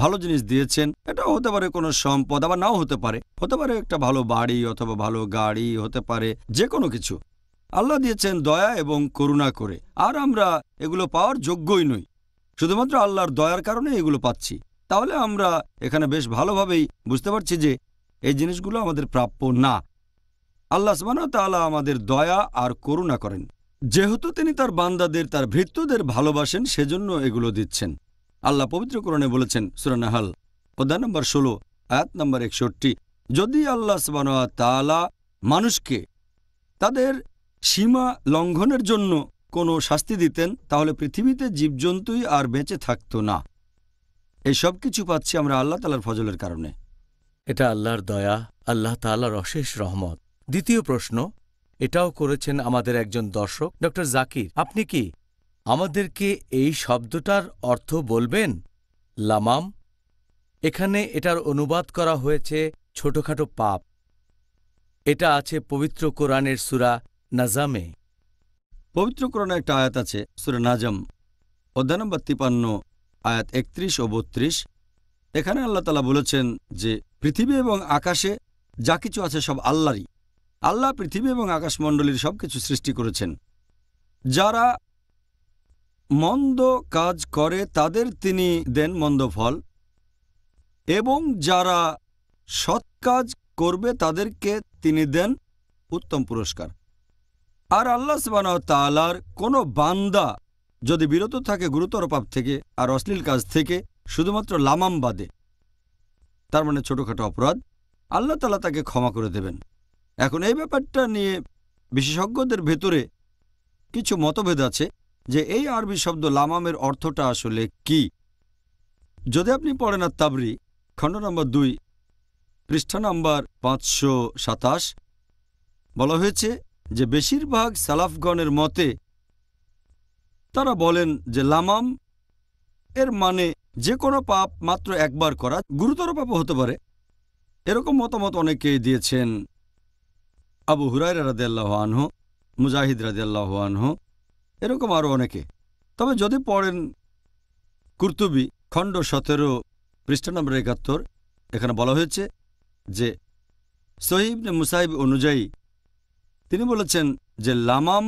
ভালো জিনিস দিয়েছেন এটা হতে পারে কোনো সম্পদ আবার নাও হতে পারে হতে পারে একটা ভালো বাড়ি অথবা ভালো গাড়ি হতে পারে যে কোনো কিছু আল্লাহ দিয়েছেন দয়া এবং করুণা করে আর আমরা এগুলো পাওয়ার যোগ্যই নই শুধুমাত্র আল্লাহর দয়ার কারণে এগুলো পাচ্ছি তাহলে আমরা এখানে বেশ ভালোভাবেই বুঝতে পারছি যে এই জিনিসগুলো আমাদের প্রাপ্য না আল্লাহ তাআলা আমাদের দয়া আর করুণা করেন যেহেতু তিনি তার বান্দাদের তার ভৃত্যদের ভালোবাসেন সেজন্য এগুলো দিচ্ছেন আল্লাহ পবিত্রকরণে বলেছেন সুরানাহাল অধ্যায় নম্বর ষোলো আয়াত নম্বর একষট্টি যদি আল্লাহ তাআলা মানুষকে তাদের সীমা লঙ্ঘনের জন্য কোনো শাস্তি দিতেন তাহলে পৃথিবীতে জীবজন্তুই আর বেঁচে থাকত না এসব কিছু পাচ্ছি আমরা আল্লাহ তালার ফজলের কারণে এটা আল্লাহর দয়া আল্লাহ তালার অশেষ রহমত দ্বিতীয় প্রশ্ন এটাও করেছেন আমাদের একজন দর্শক ড জাকির আপনি কি আমাদেরকে এই শব্দটার অর্থ বলবেন লামাম এখানে এটার অনুবাদ করা হয়েছে ছোটখাটো পাপ এটা আছে পবিত্র কোরআনের সুরা নাজামে পবিত্রকরণে একটা আয়াত আছে সুরে নাজম অধ্যায় নম্বর তিপান্ন আয়াত একত্রিশ ও বত্রিশ এখানে আল্লাহ তালা বলেছেন যে পৃথিবী এবং আকাশে যা কিছু আছে সব আল্লাহরই আল্লাহ পৃথিবী এবং আকাশমণ্ডলীর সব কিছু সৃষ্টি করেছেন যারা মন্দ কাজ করে তাদের তিনি দেন মন্দ ফল এবং যারা সৎ কাজ করবে তাদেরকে তিনি দেন উত্তম পুরস্কার আর আল্লাহ তালার কোনো বান্দা যদি বিরত থাকে গুরুতর পাপ থেকে আর অশ্লীল কাজ থেকে শুধুমাত্র লামাম বাদে তার মানে ছোটোখাটো অপরাধ আল্লাহ তালা তাকে ক্ষমা করে দেবেন এখন এই ব্যাপারটা নিয়ে বিশেষজ্ঞদের ভেতরে কিছু মতভেদ আছে যে এই আরবি শব্দ লামামের অর্থটা আসলে কি যদি আপনি পড়েন আর তাবরি খণ্ড নম্বর দুই পৃষ্ঠা নম্বর পাঁচশো সাতাশ বলা হয়েছে যে বেশিরভাগ সালাফগণের মতে তারা বলেন যে লামাম এর মানে যে কোনো পাপ মাত্র একবার করা গুরুতর পাপ হতে পারে এরকম মতামত অনেকেই দিয়েছেন আবু হুরাই রাদেল্লাহ আনহো মুজাহিদ রাদেল্লাহ আনহো এরকম আরও অনেকে তবে যদি পড়েন কুর্তুবি খণ্ড সতেরো পৃষ্ঠা নম্বর একাত্তর এখানে বলা হয়েছে যে সহিবনে মুসাহিব অনুযায়ী তিনি বলেছেন যে লামাম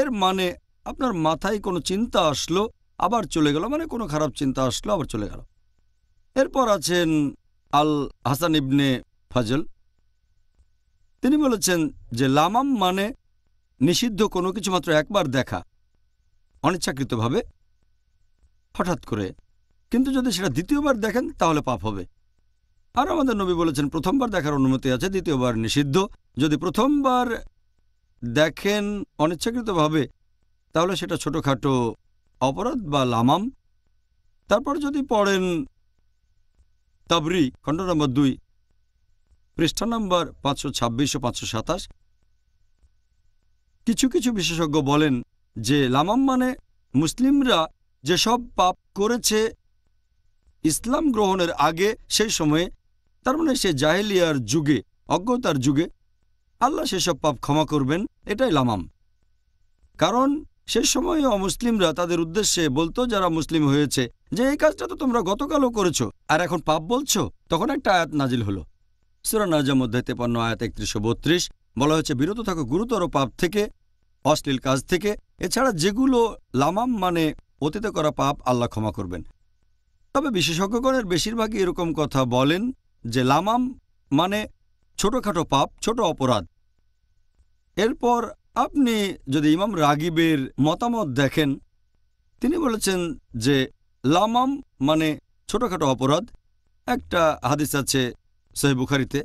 এর মানে আপনার মাথায় কোনো চিন্তা আসলো আবার চলে গেল মানে কোনো খারাপ চিন্তা আসলো আবার চলে গেল এরপর আছেন আল হাসান ইবনে ফাজল তিনি বলেছেন যে লামাম মানে নিষিদ্ধ কোনো কিছু মাত্র একবার দেখা অনিচ্ছাকৃতভাবে হঠাৎ করে কিন্তু যদি সেটা দ্বিতীয়বার দেখেন তাহলে পাপ হবে আর আমাদের নবী বলেছেন প্রথমবার দেখার অনুমতি আছে দ্বিতীয়বার নিষিদ্ধ যদি প্রথমবার দেখেন অনিচ্ছাকৃতভাবে তাহলে সেটা ছোটোখাটো অপরাধ বা লামাম তারপর যদি পড়েন তাবরি খণ্ড নম্বর দুই পৃষ্ঠা নম্বর পাঁচশো ছাব্বিশ ও পাঁচশো সাতাশ কিছু কিছু বিশেষজ্ঞ বলেন যে লামাম মানে মুসলিমরা যেসব পাপ করেছে ইসলাম গ্রহণের আগে সেই সময়ে তার মানে সে জাহেলিয়ার যুগে অজ্ঞতার যুগে আল্লাহ সেসব পাপ ক্ষমা করবেন এটাই লামাম কারণ সে সময়ে অমুসলিমরা তাদের উদ্দেশ্যে বলতো যারা মুসলিম হয়েছে যে এই কাজটা তো তোমরা গতকালও করেছো আর এখন পাপ বলছো তখন একটা আয়াত নাজিল হলো সুরানাজার মধ্যে তেপান্ন আয়াত একত্রিশশো বত্রিশ বলা হয়েছে বিরত থাকো গুরুতর পাপ থেকে অশ্লীল কাজ থেকে এছাড়া যেগুলো লামাম মানে অতীতে করা পাপ আল্লাহ ক্ষমা করবেন তবে বিশেষজ্ঞগণের বেশিরভাগই এরকম কথা বলেন যে লামাম মানে ছোটোখাটো পাপ ছোট অপরাধ এরপর আপনি যদি ইমাম রাগিবের মতামত দেখেন তিনি বলেছেন যে লামাম মানে ছোটোখাটো অপরাধ একটা হাদিস আছে বুখারিতে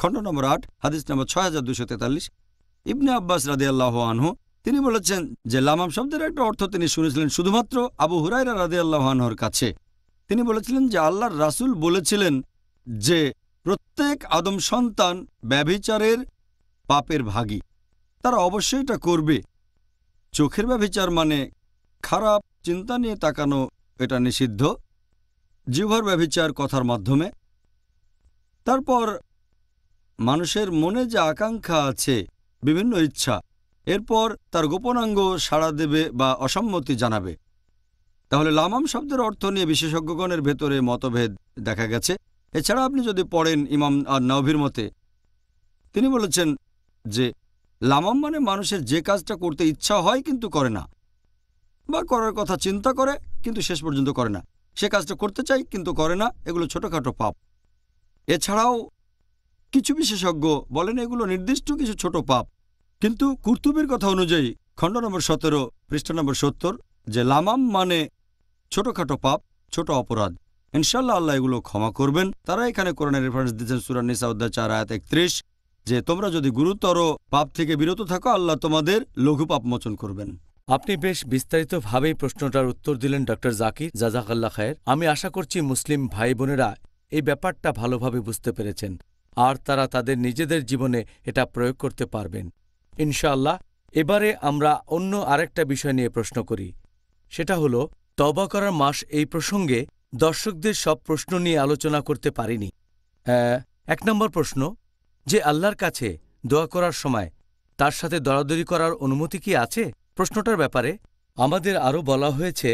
খণ্ড নম্বর আট হাদিস নম্বর ছয় হাজার দুশো তেতাল্লিশ ইবনে আব্বাস রাদি আল্লাহ আনহু তিনি বলেছেন যে লামাম শব্দের একটা অর্থ তিনি শুনেছিলেন শুধুমাত্র আবু হুরাইরা রাদি আল্লাহ আনহর কাছে তিনি বলেছিলেন যে আল্লাহর রাসুল বলেছিলেন যে প্রত্যেক আদম সন্তান ব্যভিচারের পাপের ভাগী তারা অবশ্যই এটা করবে চোখের ব্যভিচার মানে খারাপ চিন্তা নিয়ে তাকানো এটা নিষিদ্ধ জিহ্বার ব্যভিচার কথার মাধ্যমে তারপর মানুষের মনে যে আকাঙ্ক্ষা আছে বিভিন্ন ইচ্ছা এরপর তার গোপনাঙ্গ সাড়া দেবে বা অসম্মতি জানাবে তাহলে লামাম শব্দের অর্থ নিয়ে বিশেষজ্ঞগণের ভেতরে মতভেদ দেখা গেছে এছাড়া আপনি যদি পড়েন ইমাম আর নভির মতে তিনি বলেছেন যে লামাম মানে মানুষের যে কাজটা করতে ইচ্ছা হয় কিন্তু করে না বা করার কথা চিন্তা করে কিন্তু শেষ পর্যন্ত করে না সে কাজটা করতে চাই কিন্তু করে না এগুলো ছোটোখাটো পাপ এছাড়াও কিছু বিশেষজ্ঞ বলেন এগুলো নির্দিষ্ট কিছু ছোট পাপ কিন্তু কুর্তুবের কথা অনুযায়ী খণ্ড নম্বর সতেরো পৃষ্ঠ নম্বর সত্তর যে লামাম মানে ছোটোখাটো পাপ ছোট অপরাধ ইনশাল্লাহ আল্লাহ এগুলো ক্ষমা করবেন তারা এখানে কোরআনের রেফারেন্স দিচ্ছেন সুরানিসা উদ্দার চার আয়াত একত্রিশ যে তোমরা যদি গুরুতর পাপ থেকে বিরত থাকো আল্লাহ তোমাদের লঘু পাপ মোচন করবেন আপনি বেশ বিস্তারিতভাবেই প্রশ্নটার উত্তর দিলেন ড জাকির আল্লাহ খায়ের আমি আশা করছি মুসলিম ভাই বোনেরা এই ব্যাপারটা ভালোভাবে বুঝতে পেরেছেন আর তারা তাদের নিজেদের জীবনে এটা প্রয়োগ করতে পারবেন ইনশাআল্লাহ এবারে আমরা অন্য আরেকটা বিষয় নিয়ে প্রশ্ন করি সেটা হলো তবা করার মাস এই প্রসঙ্গে দর্শকদের সব প্রশ্ন নিয়ে আলোচনা করতে পারিনি এক নম্বর প্রশ্ন যে আল্লাহর কাছে দোয়া করার সময় তার সাথে দরাদরি করার অনুমতি কি আছে প্রশ্নটার ব্যাপারে আমাদের আরও বলা হয়েছে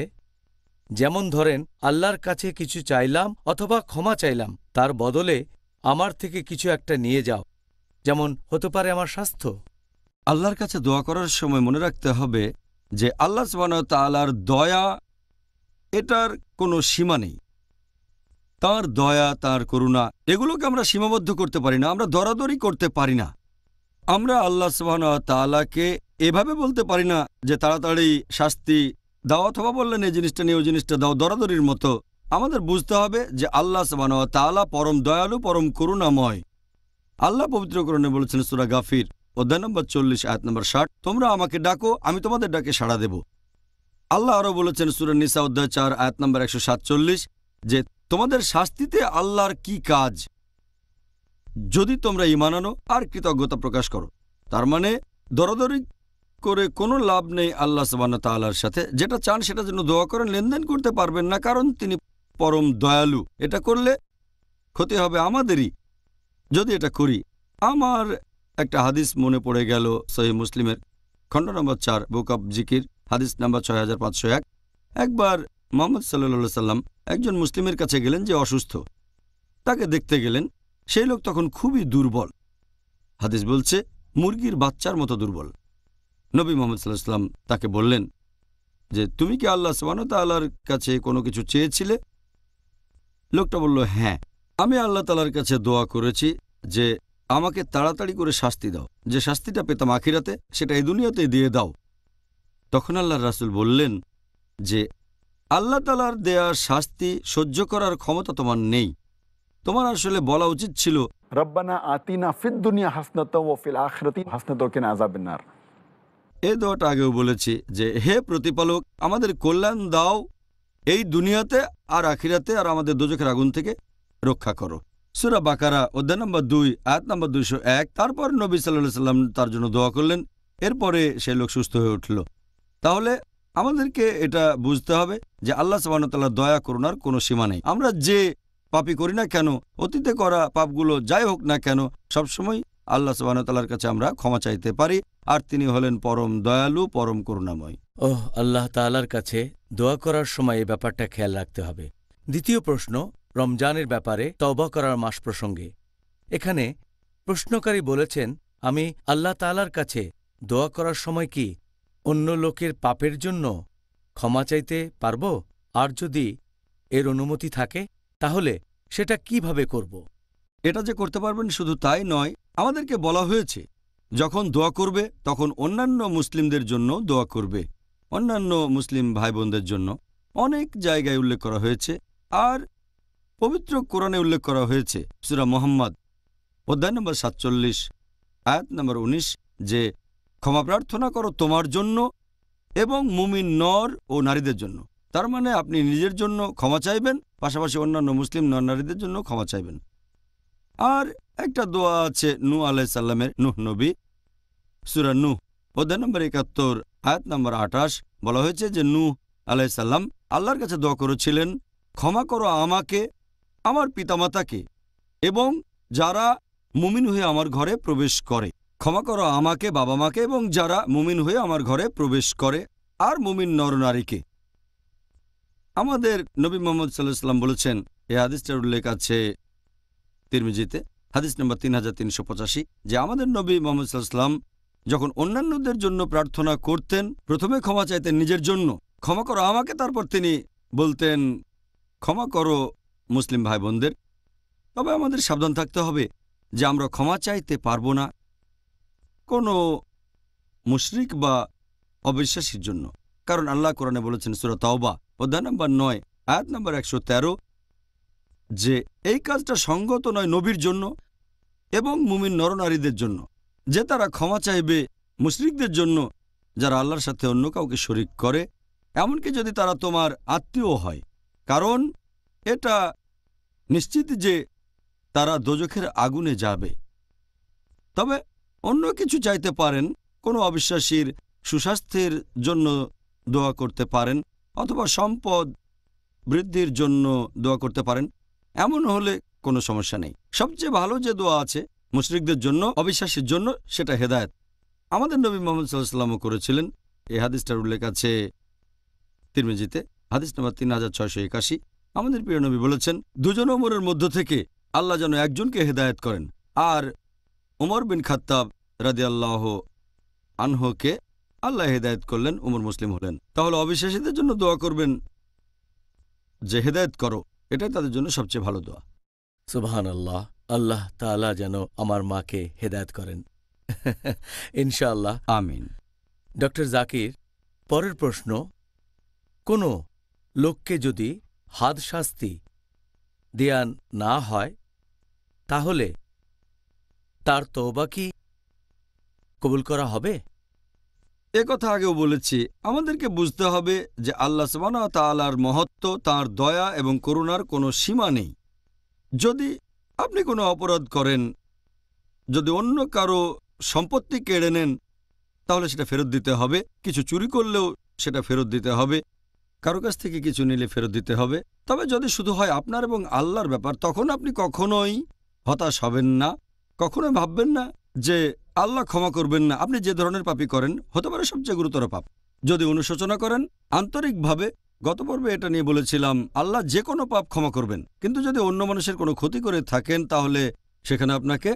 যেমন ধরেন আল্লাহর কাছে কিছু চাইলাম অথবা ক্ষমা চাইলাম তার বদলে আমার থেকে কিছু একটা নিয়ে যাও যেমন হতে পারে আমার স্বাস্থ্য আল্লাহর কাছে দোয়া করার সময় মনে রাখতে হবে যে আল্লাহ সুবান তালার দয়া এটার কোনো সীমা নেই তার দয়া তার করুণা এগুলোকে আমরা সীমাবদ্ধ করতে পারি না আমরা দরাদরি করতে পারি না আমরা আল্লাহ সুবাহন তালাকে এভাবে বলতে পারি না যে তাড়াতাড়ি শাস্তি দাও অথবা বললেন এই জিনিসটা নিয়ে ওই জিনিসটা দাও দরাদরির মতো আমাদের বুঝতে হবে যে আল্লাহ সুবাহন তালা পরম দয়ালু পরম করুণাময় আল্লাহ পবিত্রকরণে বলেছেন সুরা গাফির অধ্যায় নম্বর চল্লিশ আয়াত নম্বর ষাট তোমরা আমাকে ডাকো আমি তোমাদের ডাকে সাড়া দেবো আল্লাহ আরও বলেছেন সুরেন নিসা অধ্যায় চার আয়াত নম্বর একশো সাতচল্লিশ যে তোমাদের শাস্তিতে আল্লাহর কি কাজ যদি তোমরা ইমানানো আর কৃতজ্ঞতা প্রকাশ করো তার মানে দরদরি করে কোনো লাভ নেই আল্লাহ সাবানা তাল্লার সাথে যেটা চান সেটা জন্য দোয়া করেন লেনদেন করতে পারবেন না কারণ তিনি পরম দয়ালু এটা করলে ক্ষতি হবে আমাদেরই যদি এটা করি আমার একটা হাদিস মনে পড়ে গেল সহি মুসলিমের খণ্ড নম্বর চার বুক অব জিকির হাদিস নাম্বার ছয় হাজার পাঁচশো এক একবার মোহাম্মদ সাল্লা সাল্লাম একজন মুসলিমের কাছে গেলেন যে অসুস্থ তাকে দেখতে গেলেন সেই লোক তখন খুবই দুর্বল হাদিস বলছে মুরগির বাচ্চার মতো দুর্বল নবী মোহাম্মদ সাল্লাহ সাল্লাম তাকে বললেন যে তুমি কি আল্লাহ সোবানতাল্লাহর কাছে কোনো কিছু চেয়েছিলে লোকটা বলল হ্যাঁ আমি আল্লাহ তালার কাছে দোয়া করেছি যে আমাকে তাড়াতাড়ি করে শাস্তি দাও যে শাস্তিটা পেতাম আখিরাতে সেটা এই দুনিয়াতেই দিয়ে দাও তখন আল্লাহ রাসুল বললেন যে আল্লাহ তালার দেয়া শাস্তি সহ্য করার ক্ষমতা তোমার নেই তোমার আসলে বলা উচিত ছিল আতিনা ফিদ্দুনিয়া ও ফিল আখরতি কেনা এ দোয়াটা আগেও বলেছি যে হে প্রতিপালক আমাদের কল্যাণ দাও এই দুনিয়াতে আর আখিরাতে আর আমাদের দুজকের আগুন থেকে রক্ষা করো সুরা বাকারা অধ্যায় নম্বর দুই আয়াত নম্বর দুইশো এক তারপর নবী সাল্লাহ সাল্লাম তার জন্য দোয়া করলেন এরপরে সে লোক সুস্থ হয়ে উঠল তাহলে আমাদেরকে এটা বুঝতে হবে যে আল্লাহ সাবানতাল্লাহ দয়া করুনার কোনো সীমা নেই আমরা যে পাপি করি না কেন অতীতে করা পাপগুলো যাই হোক না কেন সবসময় আল্লাহ সুবাহতালার কাছে আমরা ক্ষমা চাইতে পারি আর তিনি হলেন পরম দয়ালু পরম করুণাময় ওহ আল্লাহ তালার কাছে দোয়া করার সময় এই ব্যাপারটা খেয়াল রাখতে হবে দ্বিতীয় প্রশ্ন রমজানের ব্যাপারে তবা করার মাস প্রসঙ্গে এখানে প্রশ্নকারী বলেছেন আমি আল্লাহ তালার কাছে দোয়া করার সময় কি অন্য লোকের পাপের জন্য ক্ষমা চাইতে পারব আর যদি এর অনুমতি থাকে তাহলে সেটা কিভাবে করব এটা যে করতে পারবেন শুধু তাই নয় আমাদেরকে বলা হয়েছে যখন দোয়া করবে তখন অন্যান্য মুসলিমদের জন্য দোয়া করবে অন্যান্য মুসলিম ভাই বোনদের জন্য অনেক জায়গায় উল্লেখ করা হয়েছে আর পবিত্র কোরআনে উল্লেখ করা হয়েছে সুরা মোহাম্মদ অধ্যায় নম্বর সাতচল্লিশ আয়াত নম্বর ১৯ যে ক্ষমা প্রার্থনা করো তোমার জন্য এবং মুমিন নর ও নারীদের জন্য তার মানে আপনি নিজের জন্য ক্ষমা চাইবেন পাশাপাশি অন্যান্য মুসলিম নর নারীদের জন্য ক্ষমা চাইবেন আর একটা দোয়া আছে নু আলাইসাল্লামের নুহ নবী সুরা নুহ অধ্যায় নম্বর একাত্তর আয়াত নম্বর আঠাশ বলা হয়েছে যে আলাই আলাইসাল্লাম আল্লাহর কাছে দোয়া করেছিলেন ক্ষমা করো আমাকে আমার পিতামাতাকে এবং যারা মুমিন হয়ে আমার ঘরে প্রবেশ করে ক্ষমা করো আমাকে বাবা মাকে এবং যারা মুমিন হয়ে আমার ঘরে প্রবেশ করে আর মুমিন নরনারীকে আমাদের নবী মোহাম্মদ সাল্লাহাম বলেছেন এ হাদিসটার উল্লেখ আছে তিরমিজিতে হাদিস নম্বর তিন হাজার তিনশো পঁচাশি যে আমাদের নবী মোহাম্মদ সাল্লাহাম যখন অন্যান্যদের জন্য প্রার্থনা করতেন প্রথমে ক্ষমা চাইতেন নিজের জন্য ক্ষমা করো আমাকে তারপর তিনি বলতেন ক্ষমা করো মুসলিম ভাই বোনদের তবে আমাদের সাবধান থাকতে হবে যে আমরা ক্ষমা চাইতে পারবো না কোনো মুশরিক বা অবিশ্বাসীর জন্য কারণ আল্লাহ কোরআনে বলেছেন সুরা তাওবা অধ্যায় নম্বর নয় আয়াত নম্বর একশো তেরো যে এই কাজটা সঙ্গত নয় নবীর জন্য এবং মুমিন নরনারীদের জন্য যে তারা ক্ষমা চাইবে মুশরিকদের জন্য যারা আল্লাহর সাথে অন্য কাউকে শরিক করে এমনকি যদি তারা তোমার আত্মীয় হয় কারণ এটা নিশ্চিত যে তারা দোজখের আগুনে যাবে তবে অন্য কিছু চাইতে পারেন কোনো অবিশ্বাসীর সুস্বাস্থ্যের জন্য দোয়া করতে পারেন অথবা সম্পদ বৃদ্ধির জন্য দোয়া করতে পারেন এমন হলে কোনো সমস্যা নেই সবচেয়ে ভালো যে দোয়া আছে মুশরিকদের জন্য অবিশ্বাসীর জন্য সেটা হেদায়ত আমাদের নবী মোহাম্মদ সাল্লাহামও করেছিলেন এই হাদিসটার উল্লেখ আছে তিরমিজিতে হাদিস নম্বর তিন হাজার ছয়শো একাশি আমাদের প্রিয় নবী বলেছেন দুজন ওমরের মধ্য থেকে আল্লাহ যেন একজনকে হেদায়ত করেন আর উমর বিন খাত্তাব রাজিয়াল্লাহ আনহকে আল্লাহ হেদায়ত করলেন উমর মুসলিম হলেন তাহলে অবিশ্বাসীদের জন্য দোয়া করবেন যে হেদায়ত করো এটাই তাদের জন্য সবচেয়ে ভালো দোয়া সুবহান আল্লাহ আল্লাহ তালা যেন আমার মাকে হেদায়ত করেন (laughs) ইনশাআল্লাহ আমিন ডক্টর জাকির পরের প্রশ্ন কোনো লোককে যদি হাত শাস্তি দেয়ান না হয় তাহলে তার তোবা কি কবুল করা হবে এ কথা আগেও বলেছি আমাদেরকে বুঝতে হবে যে আল্লাহ তালার মহত্ব তার দয়া এবং করুণার কোনো সীমা নেই যদি আপনি কোনো অপরাধ করেন যদি অন্য কারো সম্পত্তি কেড়ে নেন তাহলে সেটা ফেরত দিতে হবে কিছু চুরি করলেও সেটা ফেরত দিতে হবে কারো কাছ থেকে কিছু নিলে ফেরত দিতে হবে তবে যদি শুধু হয় আপনার এবং আল্লাহর ব্যাপার তখন আপনি কখনোই হতাশ হবেন না কখনো ভাববেন না যে আল্লাহ ক্ষমা করবেন না আপনি যে ধরনের পাপি করেন হতে পারে সবচেয়ে গুরুতর পাপ যদি অনুশোচনা করেন আন্তরিকভাবে গত পর্বে এটা নিয়ে বলেছিলাম আল্লাহ যে কোনো পাপ ক্ষমা করবেন কিন্তু যদি অন্য মানুষের কোনো ক্ষতি করে থাকেন তাহলে সেখানে আপনাকে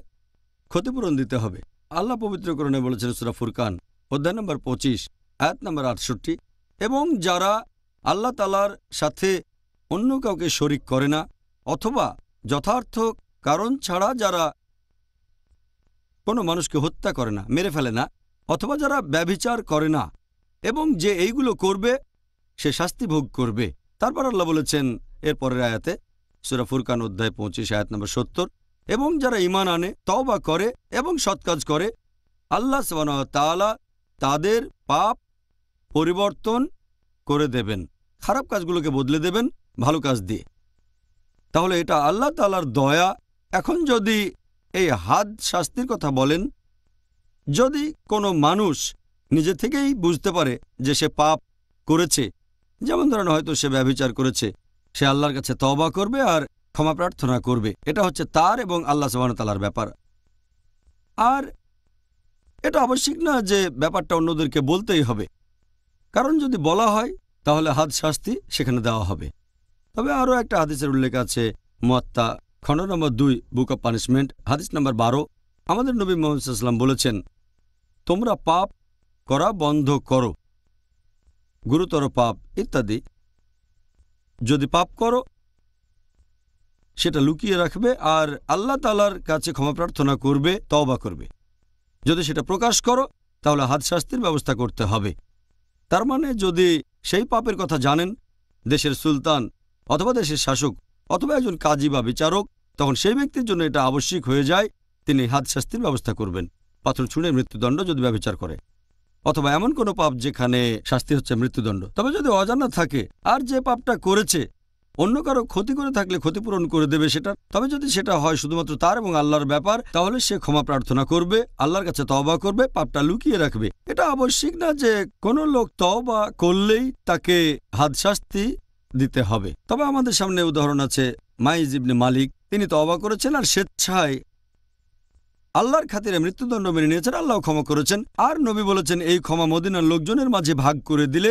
ক্ষতিপূরণ দিতে হবে আল্লাহ পবিত্রকরণে বলেছেন সুরা ফুরকান অধ্যায় নম্বর পঁচিশ আয়াত নম্বর আটষট্টি এবং যারা আল্লাহ তালার সাথে অন্য কাউকে শরিক করে না অথবা যথার্থ কারণ ছাড়া যারা কোনো মানুষকে হত্যা করে না মেরে ফেলে না অথবা যারা ব্যভিচার করে না এবং যে এইগুলো করবে সে শাস্তি ভোগ করবে তারপর আল্লাহ বলেছেন এরপরের আয়াতে সুরাফুর ফুরকান অধ্যায় পঁচিশ আয়াত নম্বর সত্তর এবং যারা ইমান আনে তওবা করে এবং সৎকাজ করে আল্লাহ তাআলা তাদের পাপ পরিবর্তন করে দেবেন খারাপ কাজগুলোকে বদলে দেবেন ভালো কাজ দিয়ে তাহলে এটা আল্লাহ তালার দয়া এখন যদি এই হাদ শাস্তির কথা বলেন যদি কোনো মানুষ নিজে থেকেই বুঝতে পারে যে সে পাপ করেছে যেমন ধরেন হয়তো সে ব্যবচার করেছে সে আল্লাহর কাছে তবা করবে আর ক্ষমা প্রার্থনা করবে এটা হচ্ছে তার এবং আল্লাহ তালার ব্যাপার আর এটা আবশ্যিক না যে ব্যাপারটা অন্যদেরকে বলতেই হবে কারণ যদি বলা হয় তাহলে হাত শাস্তি সেখানে দেওয়া হবে তবে আরও একটা হাদিসের উল্লেখ আছে মত্তা খণ্ড নম্বর দুই বুক অব পানিশমেন্ট হাদিস নম্বর বারো আমাদের নবী মোহাম্মদাল্লাম বলেছেন তোমরা পাপ করা বন্ধ করো গুরুতর পাপ ইত্যাদি যদি পাপ করো সেটা লুকিয়ে রাখবে আর আল্লাহ তালার কাছে ক্ষমা প্রার্থনা করবে তওবা করবে যদি সেটা প্রকাশ করো তাহলে হাত শাস্তির ব্যবস্থা করতে হবে তার মানে যদি সেই পাপের কথা জানেন দেশের সুলতান অথবা দেশের শাসক অথবা একজন কাজী বা বিচারক তখন সেই ব্যক্তির জন্য এটা আবশ্যিক হয়ে যায় তিনি হাত শাস্তির ব্যবস্থা করবেন পাথর ছুঁড়ে মৃত্যুদণ্ড যদি ব্যবচার করে অথবা এমন কোনো পাপ যেখানে শাস্তি হচ্ছে মৃত্যুদণ্ড তবে যদি অজানা থাকে আর যে পাপটা করেছে অন্য কারো ক্ষতি করে থাকলে ক্ষতিপূরণ করে দেবে সেটা তবে যদি সেটা হয় শুধুমাত্র তার এবং আল্লাহর ব্যাপার তাহলে সে ক্ষমা প্রার্থনা করবে আল্লাহর কাছে তবা করবে পাপটা লুকিয়ে রাখবে এটা আবশ্যিক না যে কোনো লোক তবা করলেই তাকে হাত শাস্তি দিতে হবে তবে আমাদের সামনে উদাহরণ আছে মাইজ ইবনে মালিক তিনি তবা করেছেন আর স্বেচ্ছায় আল্লাহর খাতিরে মৃত্যুদণ্ড মেনে নিয়েছেন আল্লাহ ক্ষমা করেছেন আর নবী বলেছেন এই ক্ষমা মদিনার লোকজনের মাঝে ভাগ করে দিলে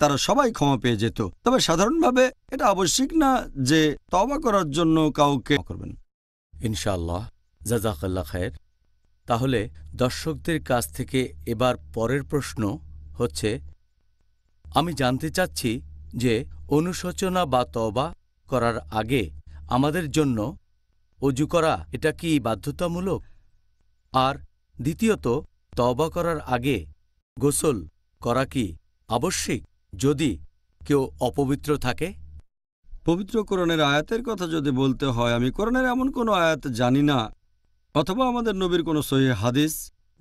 তারা সবাই ক্ষমা পেয়ে যেত তবে সাধারণভাবে এটা আবশ্যিক না যে তবা করার জন্য কাউকে করবেন ইনশাআল্লাহ জাজাকাল্লা খায়ের তাহলে দর্শকদের কাছ থেকে এবার পরের প্রশ্ন হচ্ছে আমি জানতে চাচ্ছি যে অনুশোচনা বা তবা করার আগে আমাদের জন্য অজু করা এটা কি বাধ্যতামূলক আর দ্বিতীয়ত তবা করার আগে গোসল করা কি আবশ্যিক যদি কেউ অপবিত্র থাকে পবিত্রকরণের আয়াতের কথা যদি বলতে হয় আমি করণের এমন কোনো আয়াত জানি না অথবা আমাদের নবীর কোনো সহি হাদিস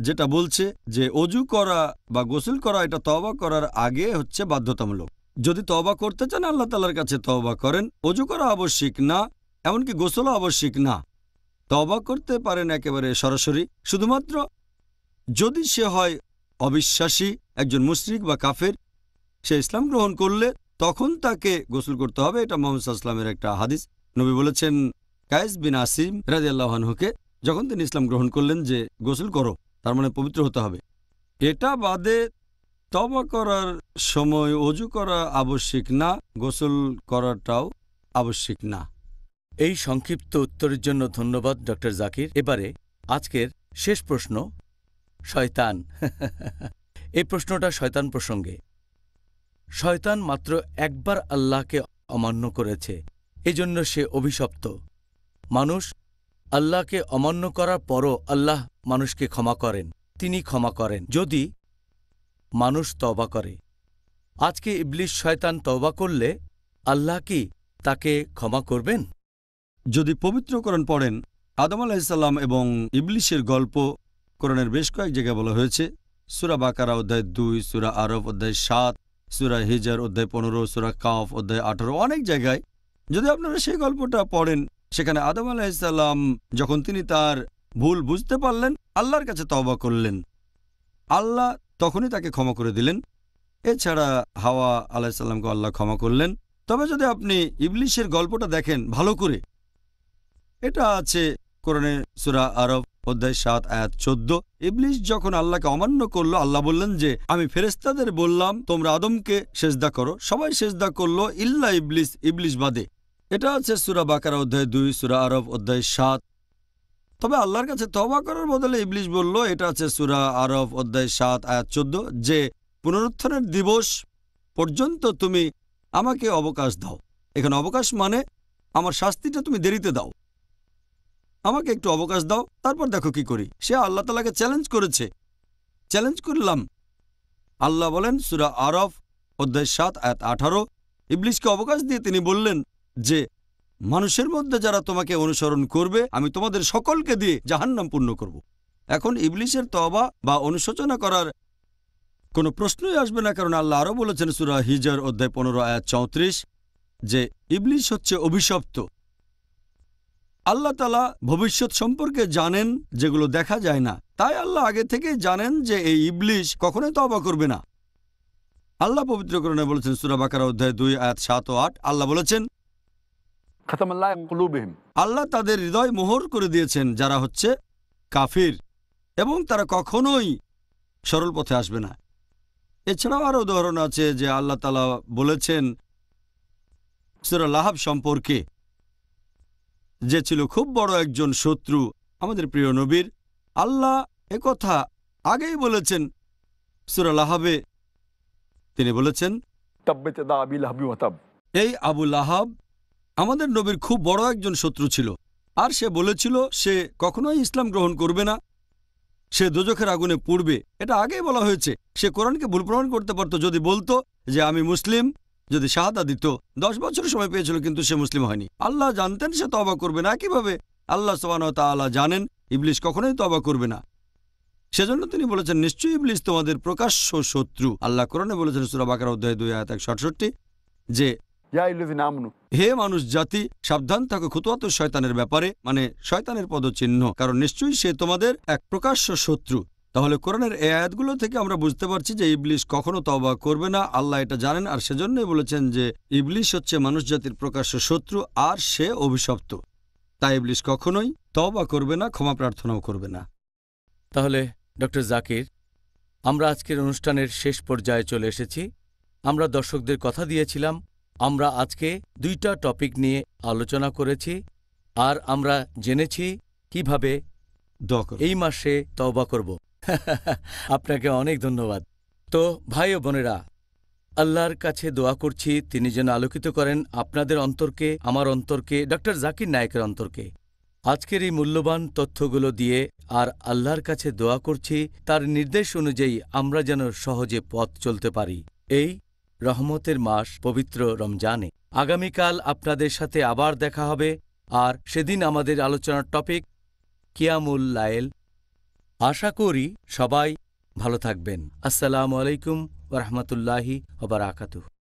যেটা বলছে যে অজু করা বা গোসল করা এটা তবা করার আগে হচ্ছে বাধ্যতামূলক যদি তবা করতে চান আল্লাহ তালার কাছে তবা করেন অজু করা আবশ্যিক না এমনকি গোসলও আবশ্যিক না তবা করতে পারেন একেবারে সরাসরি শুধুমাত্র যদি সে হয় অবিশ্বাসী একজন মুশ্রিক বা কাফের সে ইসলাম গ্রহণ করলে তখন তাকে গোসল করতে হবে এটা মোহাম্মদ ইসলামের একটা হাদিস নবী বলেছেন কায়েস বিন আসিম রাজিয়াল্লাহানহুকে যখন তিনি ইসলাম গ্রহণ করলেন যে গোসল করো তার মানে পবিত্র হতে হবে এটা বাদে তবা করার সময় অজু করা আবশ্যিক না গোসল করাটাও আবশ্যিক না এই সংক্ষিপ্ত উত্তরের জন্য ধন্যবাদ ড জাকির এবারে আজকের শেষ প্রশ্ন শয়তান এই প্রশ্নটা শয়তান প্রসঙ্গে শয়তান মাত্র একবার আল্লাহকে অমান্য করেছে এজন্য সে অভিশপ্ত মানুষ আল্লাহকে অমান্য করার পরও আল্লাহ মানুষকে ক্ষমা করেন তিনি ক্ষমা করেন যদি মানুষ তবা করে আজকে ইবলিশ শয়তান তবা করলে আল্লাহ কি তাকে ক্ষমা করবেন যদি পবিত্রকরণ পড়েন আদম আলাহিসাল্লাম এবং ইবলিশের গল্প করণের বেশ কয়েক জায়গায় বলা হয়েছে সুরা বাকারা অধ্যায় দুই সুরা আরব অধ্যায় সাত সুরা হিজার অধ্যায় পনেরো সুরা কাফ অধ্যায় আঠারো অনেক জায়গায় যদি আপনারা সেই গল্পটা পড়েন সেখানে আদম আলাহিসাল্লাম যখন তিনি তার ভুল বুঝতে পারলেন আল্লাহর কাছে তবা করলেন আল্লাহ তখনই তাকে ক্ষমা করে দিলেন এছাড়া হাওয়া আলাইসাল্লামকে আল্লাহ ক্ষমা করলেন তবে যদি আপনি ইবলিশের গল্পটা দেখেন ভালো করে এটা আছে কোরআনে সুরা আরব অধ্যায় সাত আয়াত চোদ্দ ইবলিশ যখন আল্লাহকে অমান্য করল আল্লাহ বললেন যে আমি ফেরেস্তাদের বললাম তোমরা আদমকে সেজদা করো সবাই সেজদা করল ইল্লা ইবলিস ইবলিশ বাদে এটা আছে সুরা বাকারা অধ্যায় দুই সুরা আরব অধ্যায় সাত তবে আল্লাহর কাছে তবা করার বদলে ইবলিশ বলল এটা আছে সুরা আরফ অধ্যায় সাত আয়াত চোদ্দ যে পুনরুত্থানের দিবস পর্যন্ত তুমি আমাকে অবকাশ দাও এখানে অবকাশ মানে আমার শাস্তিটা তুমি দেরিতে দাও আমাকে একটু অবকাশ দাও তারপর দেখো কি করি সে আল্লাহ তালাকে চ্যালেঞ্জ করেছে চ্যালেঞ্জ করলাম আল্লাহ বলেন সুরা আরফ অধ্যায় সাত আয়াত আঠারো ইবলিশকে অবকাশ দিয়ে তিনি বললেন যে মানুষের মধ্যে যারা তোমাকে অনুসরণ করবে আমি তোমাদের সকলকে দিয়ে জাহান্নাম পূর্ণ করব। এখন ইবলিশের তবা বা অনুশোচনা করার কোনো প্রশ্নই আসবে না কারণ আল্লাহ আরও বলেছেন সুরা হিজর অধ্যায় পনেরো আয়াত চৌত্রিশ যে ইবলিশ হচ্ছে অভিশপ্ত আল্লাহতালা ভবিষ্যৎ সম্পর্কে জানেন যেগুলো দেখা যায় না তাই আল্লাহ আগে থেকে জানেন যে এই ইবলিশ কখনোই তবা করবে না আল্লাহ পবিত্রকরণে বলেছেন সুরাবাকার অধ্যায় দুই আয়াত সাত ও আট আল্লাহ বলেছেন আল্লাহ তাদের হৃদয় মোহর করে দিয়েছেন যারা হচ্ছে কাফির এবং তারা কখনোই সরল পথে আসবে না এছাড়াও আরও উদাহরণ আছে যে আল্লাহ তালা বলেছেন সুরাল্লাহাব সম্পর্কে যে ছিল খুব বড় একজন শত্রু আমাদের প্রিয় নবীর আল্লাহ কথা আগেই বলেছেন সুরাল্লাহাবে তিনি বলেছেন এই আবুল আহাব আমাদের নবীর খুব বড় একজন শত্রু ছিল আর সে বলেছিল সে কখনোই ইসলাম গ্রহণ করবে না সে দোজখের আগুনে পুড়বে এটা আগেই বলা হয়েছে সে কোরআনকে ভুল প্রমাণ করতে পারত যদি বলতো যে আমি মুসলিম যদি শাহাদা দিত দশ বছর সময় পেয়েছিল কিন্তু সে মুসলিম হয়নি আল্লাহ জানতেন সে তবা করবে না কিভাবে আল্লাহ সোবানতা আল্লাহ জানেন ইবলিশ কখনোই তবা করবে না সেজন্য তিনি বলেছেন নিশ্চয়ই ইবলিশ তোমাদের প্রকাশ্য শত্রু আল্লাহ কোরআনে বলেছেন সুরাবাকার অধ্যায় দুই এক একশো যে হে মানুষ জাতি সাবধান থাকো খুতুয়াত শয়তানের ব্যাপারে মানে শয়তানের পদচিহ্ন কারণ নিশ্চয়ই সে তোমাদের এক প্রকাশ্য শত্রু তাহলে কোরআনের এ আয়াতগুলো থেকে আমরা বুঝতে পারছি যে ইবলিশ কখনো তবা করবে না আল্লাহ এটা জানেন আর সেজন্যই বলেছেন যে ইবলিশ হচ্ছে মানুষ জাতির প্রকাশ্য শত্রু আর সে অভিশপ্ত তাই ইবলিশ কখনোই তবা করবে না ক্ষমা প্রার্থনাও করবে না তাহলে ডক্টর জাকির আমরা আজকের অনুষ্ঠানের শেষ পর্যায়ে চলে এসেছি আমরা দর্শকদের কথা দিয়েছিলাম আমরা আজকে দুইটা টপিক নিয়ে আলোচনা করেছি আর আমরা জেনেছি কিভাবে এই মাসে তওবা করব (laughs) আপনাকে অনেক ধন্যবাদ তো ভাই ও বোনেরা আল্লাহর কাছে দোয়া করছি তিনি যেন আলোকিত করেন আপনাদের অন্তরকে আমার অন্তরকে ডক্টর জাকির নায়কের অন্তরকে আজকের এই মূল্যবান তথ্যগুলো দিয়ে আর আল্লাহর কাছে দোয়া করছি তার নির্দেশ অনুযায়ী আমরা যেন সহজে পথ চলতে পারি এই রহমতের মাস পবিত্র রমজানে আগামীকাল আপনাদের সাথে আবার দেখা হবে আর সেদিন আমাদের আলোচনার টপিক কিয়ামুল লায়েল আশা করি সবাই ভালো থাকবেন আসসালামু আলাইকুম ওরহমতুল্লাহি ওবরাকাতুহ